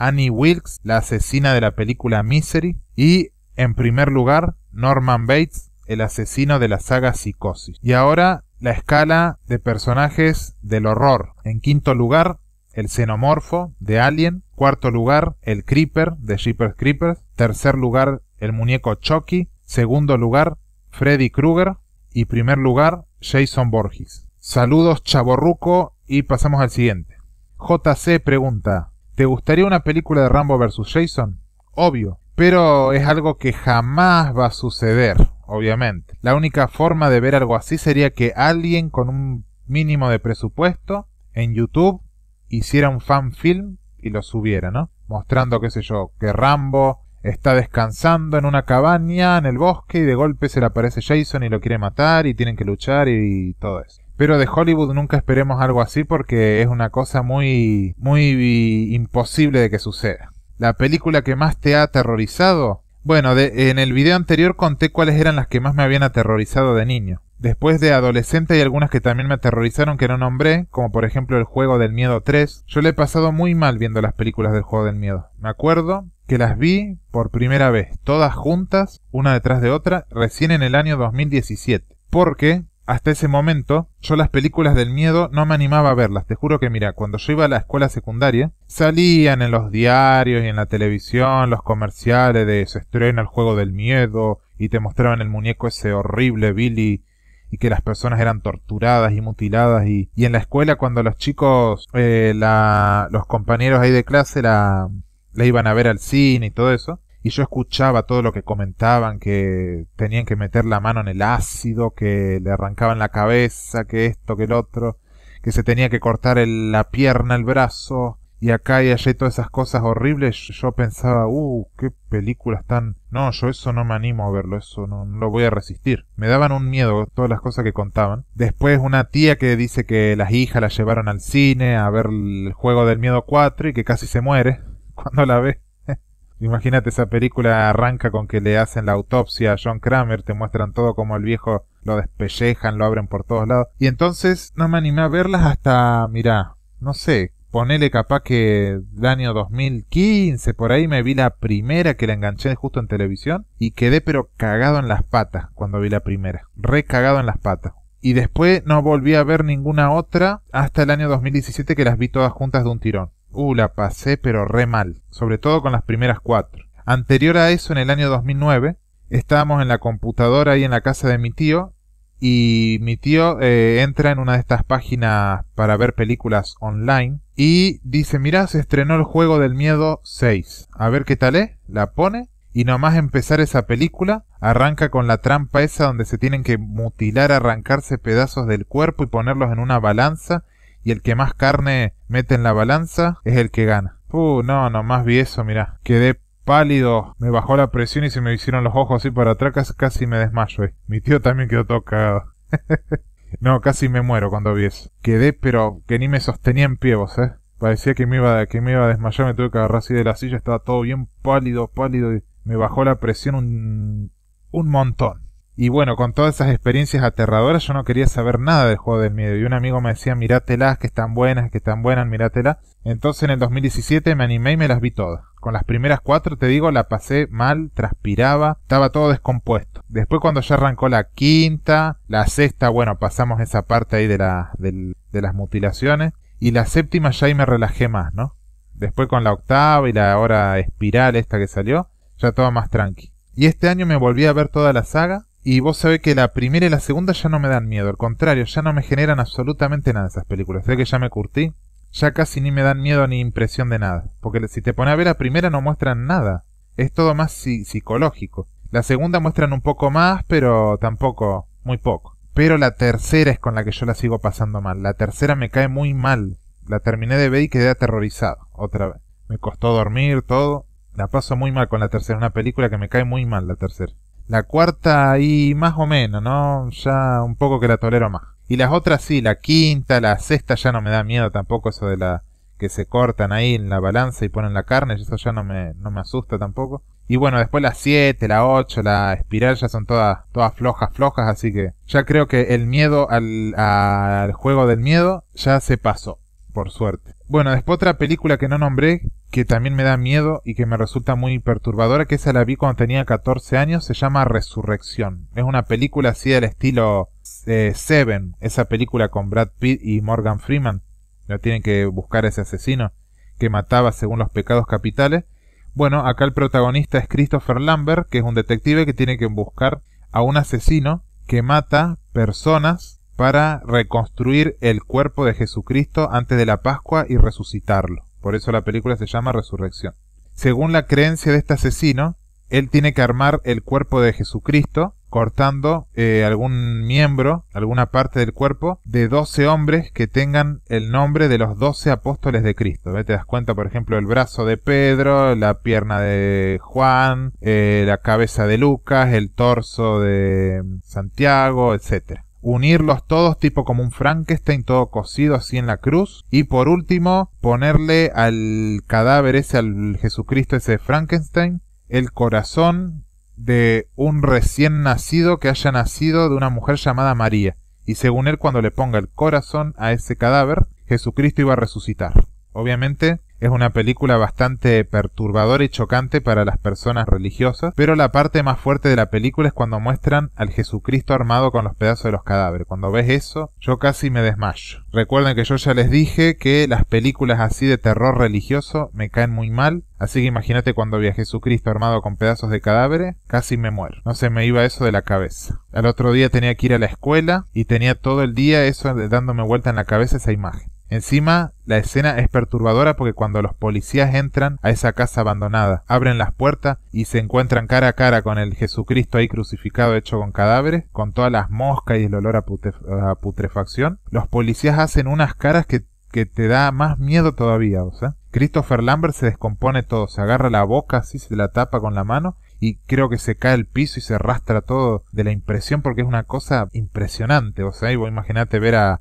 Annie Wilkes, la asesina de la película Misery, y en primer lugar Norman Bates, el asesino de la saga Psicosis. Y ahora la escala de personajes del horror. En quinto lugar, el xenomorfo de Alien. Cuarto lugar, el Creeper de Jeepers Creepers. Tercer lugar, el muñeco Chucky. Segundo lugar, Freddy Krueger. Y primer lugar, Jason Borges. Saludos, Chaborruco, y pasamos al siguiente. JC pregunta, ¿Te gustaría una película de Rambo vs. Jason? Obvio, pero es algo que jamás va a suceder, obviamente. La única forma de ver algo así sería que alguien con un mínimo de presupuesto en YouTube hiciera un fan film y lo subiera, ¿no? Mostrando, qué sé yo, que Rambo está descansando en una cabaña en el bosque y de golpe se le aparece Jason y lo quiere matar y tienen que luchar y todo eso. Pero de Hollywood nunca esperemos algo así porque es una cosa muy, muy imposible de que suceda. La película que más te ha aterrorizado. Bueno, en el video anterior conté cuáles eran las que más me habían aterrorizado de niño. Después de adolescente hay algunas que también me aterrorizaron que no nombré, como por ejemplo el juego del miedo 3. Yo le he pasado muy mal viendo las películas del juego del miedo. Me acuerdo que las vi por primera vez, todas juntas, una detrás de otra, recién en el año 2017. Porque hasta ese momento, yo las películas del miedo no me animaba a verlas. Te juro que, mira, cuando yo iba a la escuela secundaria, salían en los diarios y en la televisión los comerciales de se estrena el juego del miedo y te mostraban el muñeco ese horrible Billy y que las personas eran torturadas y mutiladas y, en la escuela cuando los chicos, eh, la, los compañeros ahí de clase la, la iban a ver al cine y todo eso, y yo escuchaba todo lo que comentaban, que tenían que meter la mano en el ácido, que le arrancaban la cabeza, que esto, que el otro, que se tenía que cortar la pierna, el brazo, y acá y allá y todas esas cosas horribles, yo pensaba, uh, qué películas tan... No, yo eso no me animo a verlo, eso no, no, lo voy a resistir. Me daban un miedo todas las cosas que contaban. Después una tía que dice que las hijas la llevaron al cine a ver el juego del miedo 4 y que casi se muere cuando la ve. Imagínate, esa película arranca con que le hacen la autopsia a John Kramer, te muestran todo como el viejo lo despellejan, lo abren por todos lados. Y entonces no me animé a verlas hasta, mirá, no sé, ponele capaz que el año 2015, por ahí me vi la primera que la enganché justo en televisión y quedé pero cagado en las patas cuando vi la primera. Re cagado en las patas y después no volví a ver ninguna otra hasta el año 2017 que las vi todas juntas de un tirón. Uh, la pasé pero re mal, sobre todo con las primeras cuatro. Anterior a eso, en el año 2009, estábamos en la computadora ahí en la casa de mi tío y mi tío eh, entra en una de estas páginas para ver películas online y dice, mirá, se estrenó el juego del miedo 6. A ver qué tal es, la pone y nomás empezar esa película, arranca con la trampa esa donde se tienen que mutilar, arrancarse pedazos del cuerpo y ponerlos en una balanza y el que más carne mete en la balanza es el que gana. Uh, no, nomás vi eso, mirá. Quedé pálido, me bajó la presión y se me hicieron los ojos así para atrás, casi me desmayo. Eh. Mi tío también quedó todo cagado. no, casi me muero cuando vi eso. Quedé, pero que ni me sostenía en pie vos, eh. Parecía que me iba, que me iba a desmayar, me tuve que agarrar así de la silla, estaba todo bien pálido, pálido y me bajó la presión un, un montón. Y bueno, con todas esas experiencias aterradoras yo no quería saber nada del juego del miedo. Y un amigo me decía, miratelas, que están buenas, que están buenas, miratelas. Entonces en el 2017 me animé y me las vi todas. Con las primeras cuatro, te digo, la pasé mal, transpiraba, estaba todo descompuesto. Después cuando ya arrancó la quinta, la sexta, bueno, pasamos esa parte ahí de, la, de, las mutilaciones. Y la séptima ya ahí me relajé más, ¿no? Después con la octava y la ahora espiral esta que salió, ya todo más tranqui. Y este año me volví a ver toda la saga y vos sabés que la primera y la segunda ya no me dan miedo, al contrario, ya no me generan absolutamente nada esas películas. Sé que ya me curtí, ya casi ni me dan miedo ni impresión de nada. Porque si te pones a ver la primera no muestran nada, es todo más psicológico. La segunda muestran un poco más, pero tampoco, muy poco. Pero la tercera es con la que yo la sigo pasando mal. La tercera me cae muy mal. La terminé de ver y quedé aterrorizado, otra vez. Me costó dormir, todo. La paso muy mal con la tercera, una película que me cae muy mal la tercera. La cuarta ahí más o menos, ¿no? Ya un poco que la tolero más. Y las otras sí, la quinta, la sexta ya no me da miedo tampoco eso de la que se cortan ahí en la balanza y ponen la carne, eso ya no me, no me asusta tampoco. Y bueno, después la siete, la ocho, la espiral ya son todas, todas flojas, flojas, así que ya creo que el miedo al, al juego del miedo ya se pasó, por suerte. Bueno, después otra película que no nombré, que también me da miedo y que me resulta muy perturbadora, que esa la vi cuando tenía 14 años, se llama Resurrección. Es una película así del estilo eh, Seven, esa película con Brad Pitt y Morgan Freeman. La tienen que buscar ese asesino que mataba según los pecados capitales. Bueno, acá el protagonista es Christopher Lambert, que es un detective que tiene que buscar a un asesino que mata personas para reconstruir el cuerpo de Jesucristo antes de la Pascua y resucitarlo. Por eso la película se llama Resurrección. Según la creencia de este asesino, él tiene que armar el cuerpo de Jesucristo cortando eh, algún miembro, alguna parte del cuerpo, de 12 hombres que tengan el nombre de los 12 apóstoles de Cristo. ¿Ve? Te das cuenta, por ejemplo, el brazo de Pedro, la pierna de Juan, eh, la cabeza de Lucas, el torso de Santiago, etcétera unirlos todos tipo como un Frankenstein todo cosido así en la cruz y por último ponerle al cadáver ese al Jesucristo ese de Frankenstein el corazón de un recién nacido que haya nacido de una mujer llamada María y según él cuando le ponga el corazón a ese cadáver Jesucristo iba a resucitar obviamente es una película bastante perturbadora y chocante para las personas religiosas, pero la parte más fuerte de la película es cuando muestran al Jesucristo armado con los pedazos de los cadáveres. Cuando ves eso, yo casi me desmayo. Recuerden que yo ya les dije que las películas así de terror religioso me caen muy mal, así que imagínate cuando vi a Jesucristo armado con pedazos de cadáveres, casi me muero. No se me iba eso de la cabeza. Al otro día tenía que ir a la escuela y tenía todo el día eso dándome vuelta en la cabeza esa imagen. Encima, la escena es perturbadora porque cuando los policías entran a esa casa abandonada, abren las puertas y se encuentran cara a cara con el Jesucristo ahí crucificado hecho con cadáveres, con todas las moscas y el olor a, putrefacción, los policías hacen unas caras que, que te da más miedo todavía, o sea. Christopher Lambert se descompone todo, se agarra la boca así, se la tapa con la mano y creo que se cae el piso y se arrastra todo de la impresión porque es una cosa impresionante. O sea, imagínate ver a,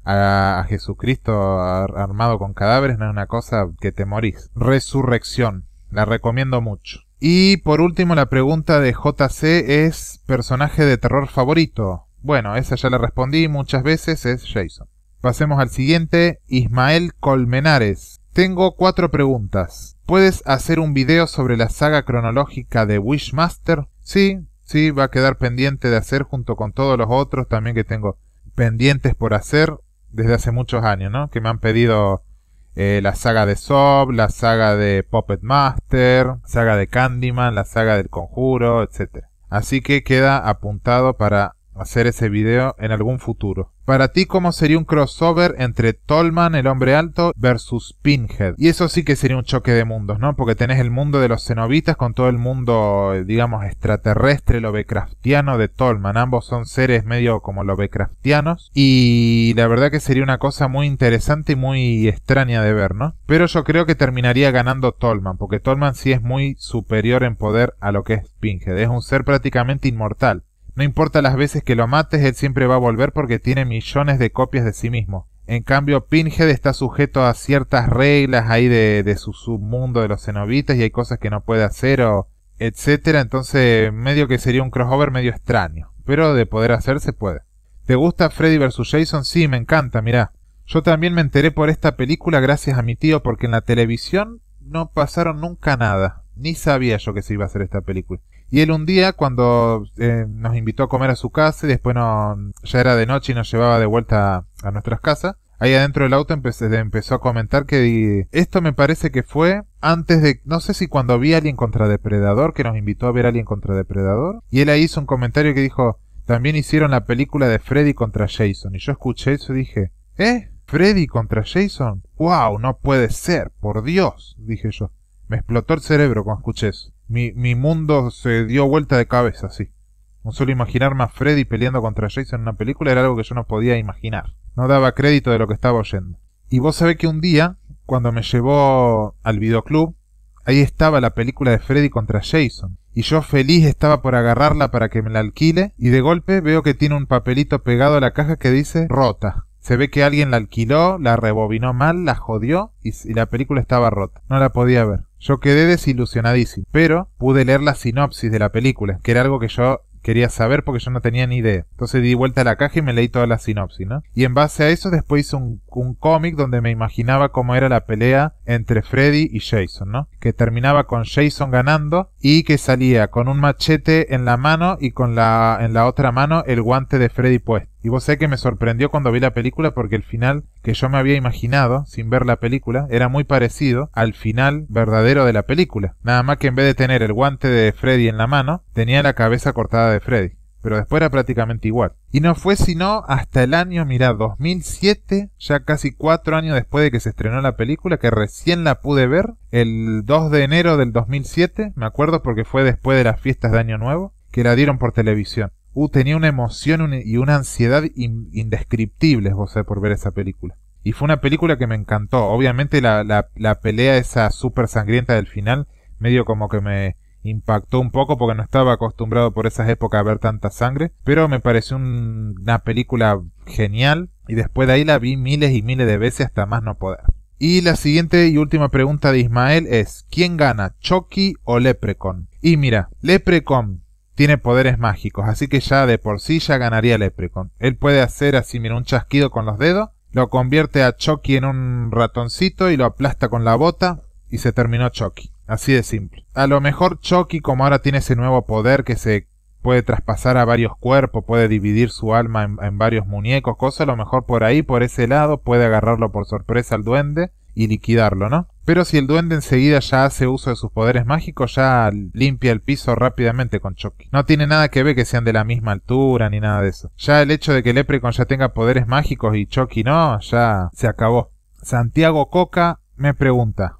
Jesucristo armado con cadáveres, no es una cosa que te morís. Resurrección, la recomiendo mucho. Y por último, la pregunta de JC es personaje de terror favorito. Bueno, esa ya la respondí muchas veces, es Jason. Pasemos al siguiente, Ismael Colmenares. Tengo cuatro preguntas. ¿Puedes hacer un video sobre la saga cronológica de Wishmaster? Sí, sí, va a quedar pendiente de hacer junto con todos los otros también que tengo pendientes por hacer desde hace muchos años, ¿no? Que me han pedido eh, la saga de Sob, la saga de Puppet Master, saga de Candyman, la saga del Conjuro, etc. Así que queda apuntado para hacer ese video en algún futuro. Para ti, ¿cómo sería un crossover entre Tolman, el hombre alto, versus Pinhead? Y eso sí que sería un choque de mundos, ¿no? Porque tenés el mundo de los cenobitas con todo el mundo, eh, digamos, extraterrestre, lovecraftiano de Tolman. Ambos son seres medio como lovecraftianos. Y la verdad que sería una cosa muy interesante y muy extraña de ver, ¿no? Pero yo creo que terminaría ganando Tolman, porque Tolman sí es muy superior en poder a lo que es Pinhead. Es un ser prácticamente inmortal. No importa las veces que lo mates, él siempre va a volver porque tiene millones de copias de sí mismo. En cambio, Pinhead está sujeto a ciertas reglas ahí de, su submundo de los cenobitas y hay cosas que no puede hacer o etcétera. Entonces, medio que sería un crossover medio extraño. Pero de poder hacer se puede. ¿Te gusta Freddy vs. Jason? Sí, me encanta, mirá. Yo también me enteré por esta película gracias a mi tío porque en la televisión no pasaron nunca nada. Ni sabía yo que se iba a hacer esta película. Y él un día, cuando eh, nos invitó a comer a su casa y después no ya era de noche y nos llevaba de vuelta a, nuestras casas, ahí adentro del auto empezó a comentar que esto me parece que fue antes de, no sé si cuando vi alguien contra Depredador, que nos invitó a ver a alguien contra Depredador, y él ahí hizo un comentario que dijo, también hicieron la película de Freddy contra Jason, y yo escuché eso y dije, ¿eh? ¿Freddy contra Jason? ¡Wow! No puede ser, por Dios, dije yo. Me explotó el cerebro cuando escuché eso. Mi, mundo se dio vuelta de cabeza, sí. No solo imaginarme a Freddy peleando contra Jason en una película era algo que yo no podía imaginar. No daba crédito de lo que estaba oyendo. Y vos sabés que un día, cuando me llevó al videoclub, ahí estaba la película de Freddy contra Jason. Y yo feliz estaba por agarrarla para que me la alquile, y de golpe veo que tiene un papelito pegado a la caja que dice rota. Se ve que alguien la alquiló, la rebobinó mal, la jodió, y, la película estaba rota. No la podía ver. Yo quedé desilusionadísimo, pero pude leer la sinopsis de la película, que era algo que yo quería saber porque yo no tenía ni idea. Entonces di vuelta a la caja y me leí toda la sinopsis, ¿no? Y en base a eso después hice un, un cómic donde me imaginaba cómo era la pelea entre Freddy y Jason, ¿no? Que terminaba con Jason ganando y que salía con un machete en la mano y con la en la otra mano el guante de Freddy puesto. Y vos sé que me sorprendió cuando vi la película porque el final que yo me había imaginado sin ver la película era muy parecido al final verdadero de la película. Nada más que en vez de tener el guante de Freddy en la mano, tenía la cabeza cortada de Freddy. Pero después era prácticamente igual. Y no fue sino hasta el año, mirá, 2007, ya casi cuatro años después de que se estrenó la película, que recién la pude ver, el 2 de enero del 2007, me acuerdo porque fue después de las fiestas de Año Nuevo, que la dieron por televisión. Uh, tenía una emoción y una ansiedad indescriptibles, vos por ver esa película. Y fue una película que me encantó. Obviamente la, pelea esa súper sangrienta del final, medio como que me impactó un poco porque no estaba acostumbrado por esas épocas a ver tanta sangre. Pero me pareció una película genial. Y después de ahí la vi miles y miles de veces hasta más no poder. Y la siguiente y última pregunta de Ismael es, ¿quién gana, Chucky o Leprecon Y mira, Leprecon tiene poderes mágicos, así que ya de por sí ya ganaría Leprecon. Él puede hacer así, mira, un chasquido con los dedos, lo convierte a Chucky en un ratoncito y lo aplasta con la bota y se terminó Chucky. Así de simple. A lo mejor Chucky, como ahora tiene ese nuevo poder que se puede traspasar a varios cuerpos, puede dividir su alma en, en varios muñecos, cosas, a lo mejor por ahí, por ese lado, puede agarrarlo por sorpresa al duende y liquidarlo, ¿no? Pero si el duende enseguida ya hace uso de sus poderes mágicos, ya limpia el piso rápidamente con Chucky. No tiene nada que ver que sean de la misma altura ni nada de eso. Ya el hecho de que Leprecon ya tenga poderes mágicos y Chucky no, ya se acabó. Santiago Coca me pregunta.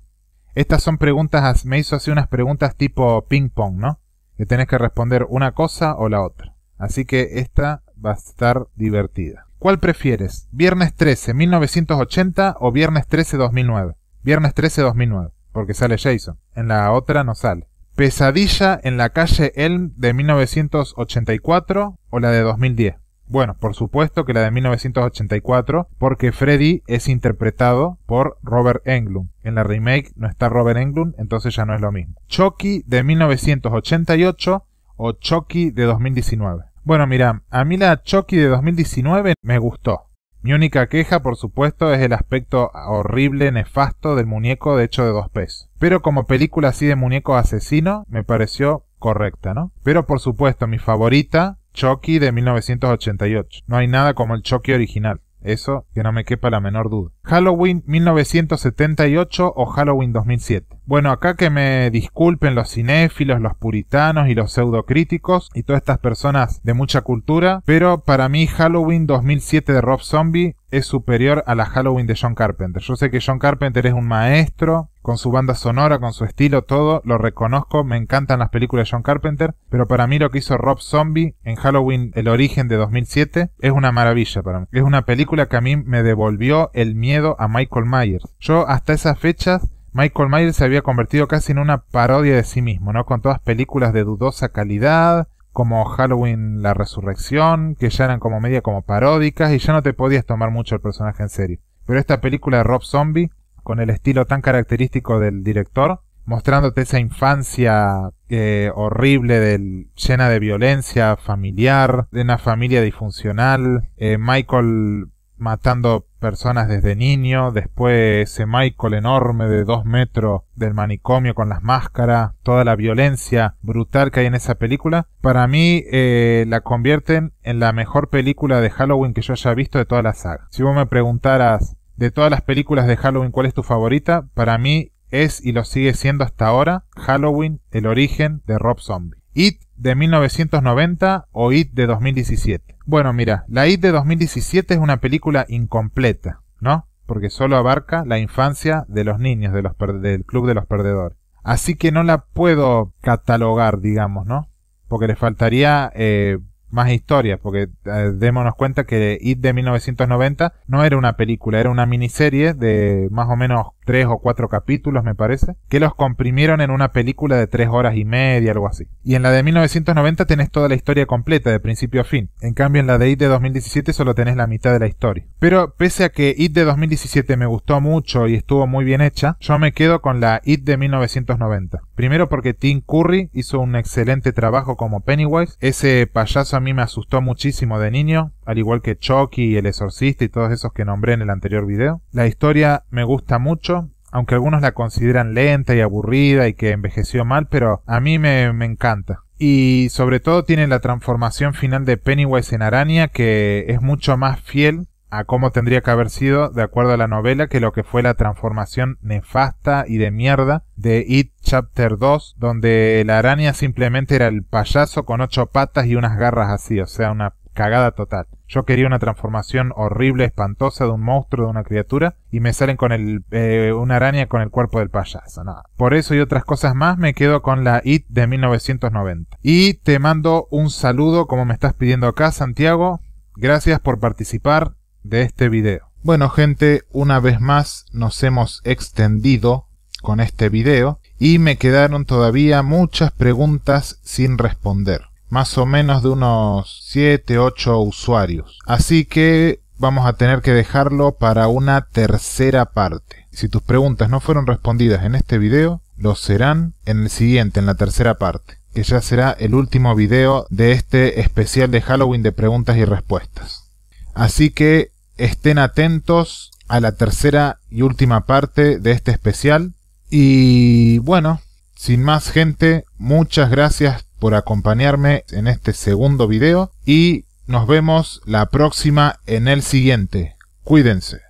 Estas son preguntas, me hizo así unas preguntas tipo ping pong, ¿no? Que tenés que responder una cosa o la otra. Así que esta va a estar divertida. ¿Cuál prefieres? ¿Viernes 13, 1980 o Viernes 13, 2009? Viernes 13 2009, porque sale Jason. En la otra no sale. Pesadilla en la calle Elm de 1984 o la de 2010. Bueno, por supuesto que la de 1984, porque Freddy es interpretado por Robert Englund. En la remake no está Robert Englund, entonces ya no es lo mismo. Chucky de 1988 o Chucky de 2019. Bueno, mira, a mí la Chucky de 2019 me gustó. Mi única queja, por supuesto, es el aspecto horrible, nefasto del muñeco de hecho de dos pesos. Pero como película así de muñeco asesino, me pareció correcta, ¿no? Pero por supuesto, mi favorita, Chucky de 1988. No hay nada como el Chucky original. Eso que no me quepa la menor duda. Halloween 1978 o Halloween 2007. Bueno, acá que me disculpen los cinéfilos, los puritanos y los pseudocríticos y todas estas personas de mucha cultura, pero para mí Halloween 2007 de Rob Zombie es superior a la Halloween de John Carpenter. Yo sé que John Carpenter es un maestro, con su banda sonora, con su estilo, todo, lo reconozco, me encantan las películas de John Carpenter, pero para mí lo que hizo Rob Zombie en Halloween El origen de 2007 es una maravilla para mí. Es una película que a mí me devolvió el miedo a Michael Myers. Yo hasta esas fechas Michael Myers se había convertido casi en una parodia de sí mismo, ¿no? Con todas películas de dudosa calidad, como Halloween la resurrección, que ya eran como media como paródicas y ya no te podías tomar mucho el personaje en serio. Pero esta película de Rob Zombie, con el estilo tan característico del director, mostrándote esa infancia eh, horrible, llena de violencia familiar, de una familia disfuncional, eh, Michael matando personas desde niño, después ese Michael enorme de dos metros del manicomio con las máscaras, toda la violencia brutal que hay en esa película, para mí eh, la convierten en la mejor película de Halloween que yo haya visto de toda la saga. Si vos me preguntaras de todas las películas de Halloween cuál es tu favorita, para mí es y lo sigue siendo hasta ahora Halloween, el origen de Rob Zombie. It de 1990 o It de 2017. Bueno, mira, La IT de 2017 es una película incompleta, ¿no? Porque solo abarca la infancia de los niños de los del Club de los Perdedores. Así que no la puedo catalogar, digamos, ¿no? Porque le faltaría eh, más historia, porque eh, démonos cuenta que IT de 1990 no era una película, era una miniserie de más o menos tres o cuatro capítulos, me parece, que los comprimieron en una película de tres horas y media, algo así. Y en la de 1990 tenés toda la historia completa, de principio a fin. En cambio, en la de IT de 2017 solo tenés la mitad de la historia. Pero pese a que IT de 2017 me gustó mucho y estuvo muy bien hecha, yo me quedo con la IT de 1990. Primero porque Tim Curry hizo un excelente trabajo como Pennywise. Ese payaso a mí me asustó muchísimo de niño al igual que Chucky, El Exorcista y todos esos que nombré en el anterior video. La historia me gusta mucho, aunque algunos la consideran lenta y aburrida y que envejeció mal, pero a mí me, me encanta. Y sobre todo tiene la transformación final de Pennywise en araña que es mucho más fiel a cómo tendría que haber sido, de acuerdo a la novela, que lo que fue la transformación nefasta y de mierda de It Chapter 2, donde la araña simplemente era el payaso con ocho patas y unas garras así, o sea, una Cagada total. Yo quería una transformación horrible, espantosa de un monstruo, de una criatura, y me salen con el, eh, una araña con el cuerpo del payaso. Nada. Por eso y otras cosas más me quedo con la IT de 1990. Y te mando un saludo como me estás pidiendo acá, Santiago. Gracias por participar de este video. Bueno gente, una vez más nos hemos extendido con este video y me quedaron todavía muchas preguntas sin responder más o menos de unos 7, 8 usuarios. Así que vamos a tener que dejarlo para una tercera parte. Si tus preguntas no fueron respondidas en este video, lo serán en el siguiente, en la tercera parte, que ya será el último video de este especial de Halloween de preguntas y respuestas. Así que estén atentos a la tercera y última parte de este especial. Y bueno, sin más gente, muchas gracias por acompañarme en este segundo video y nos vemos la próxima en el siguiente. Cuídense.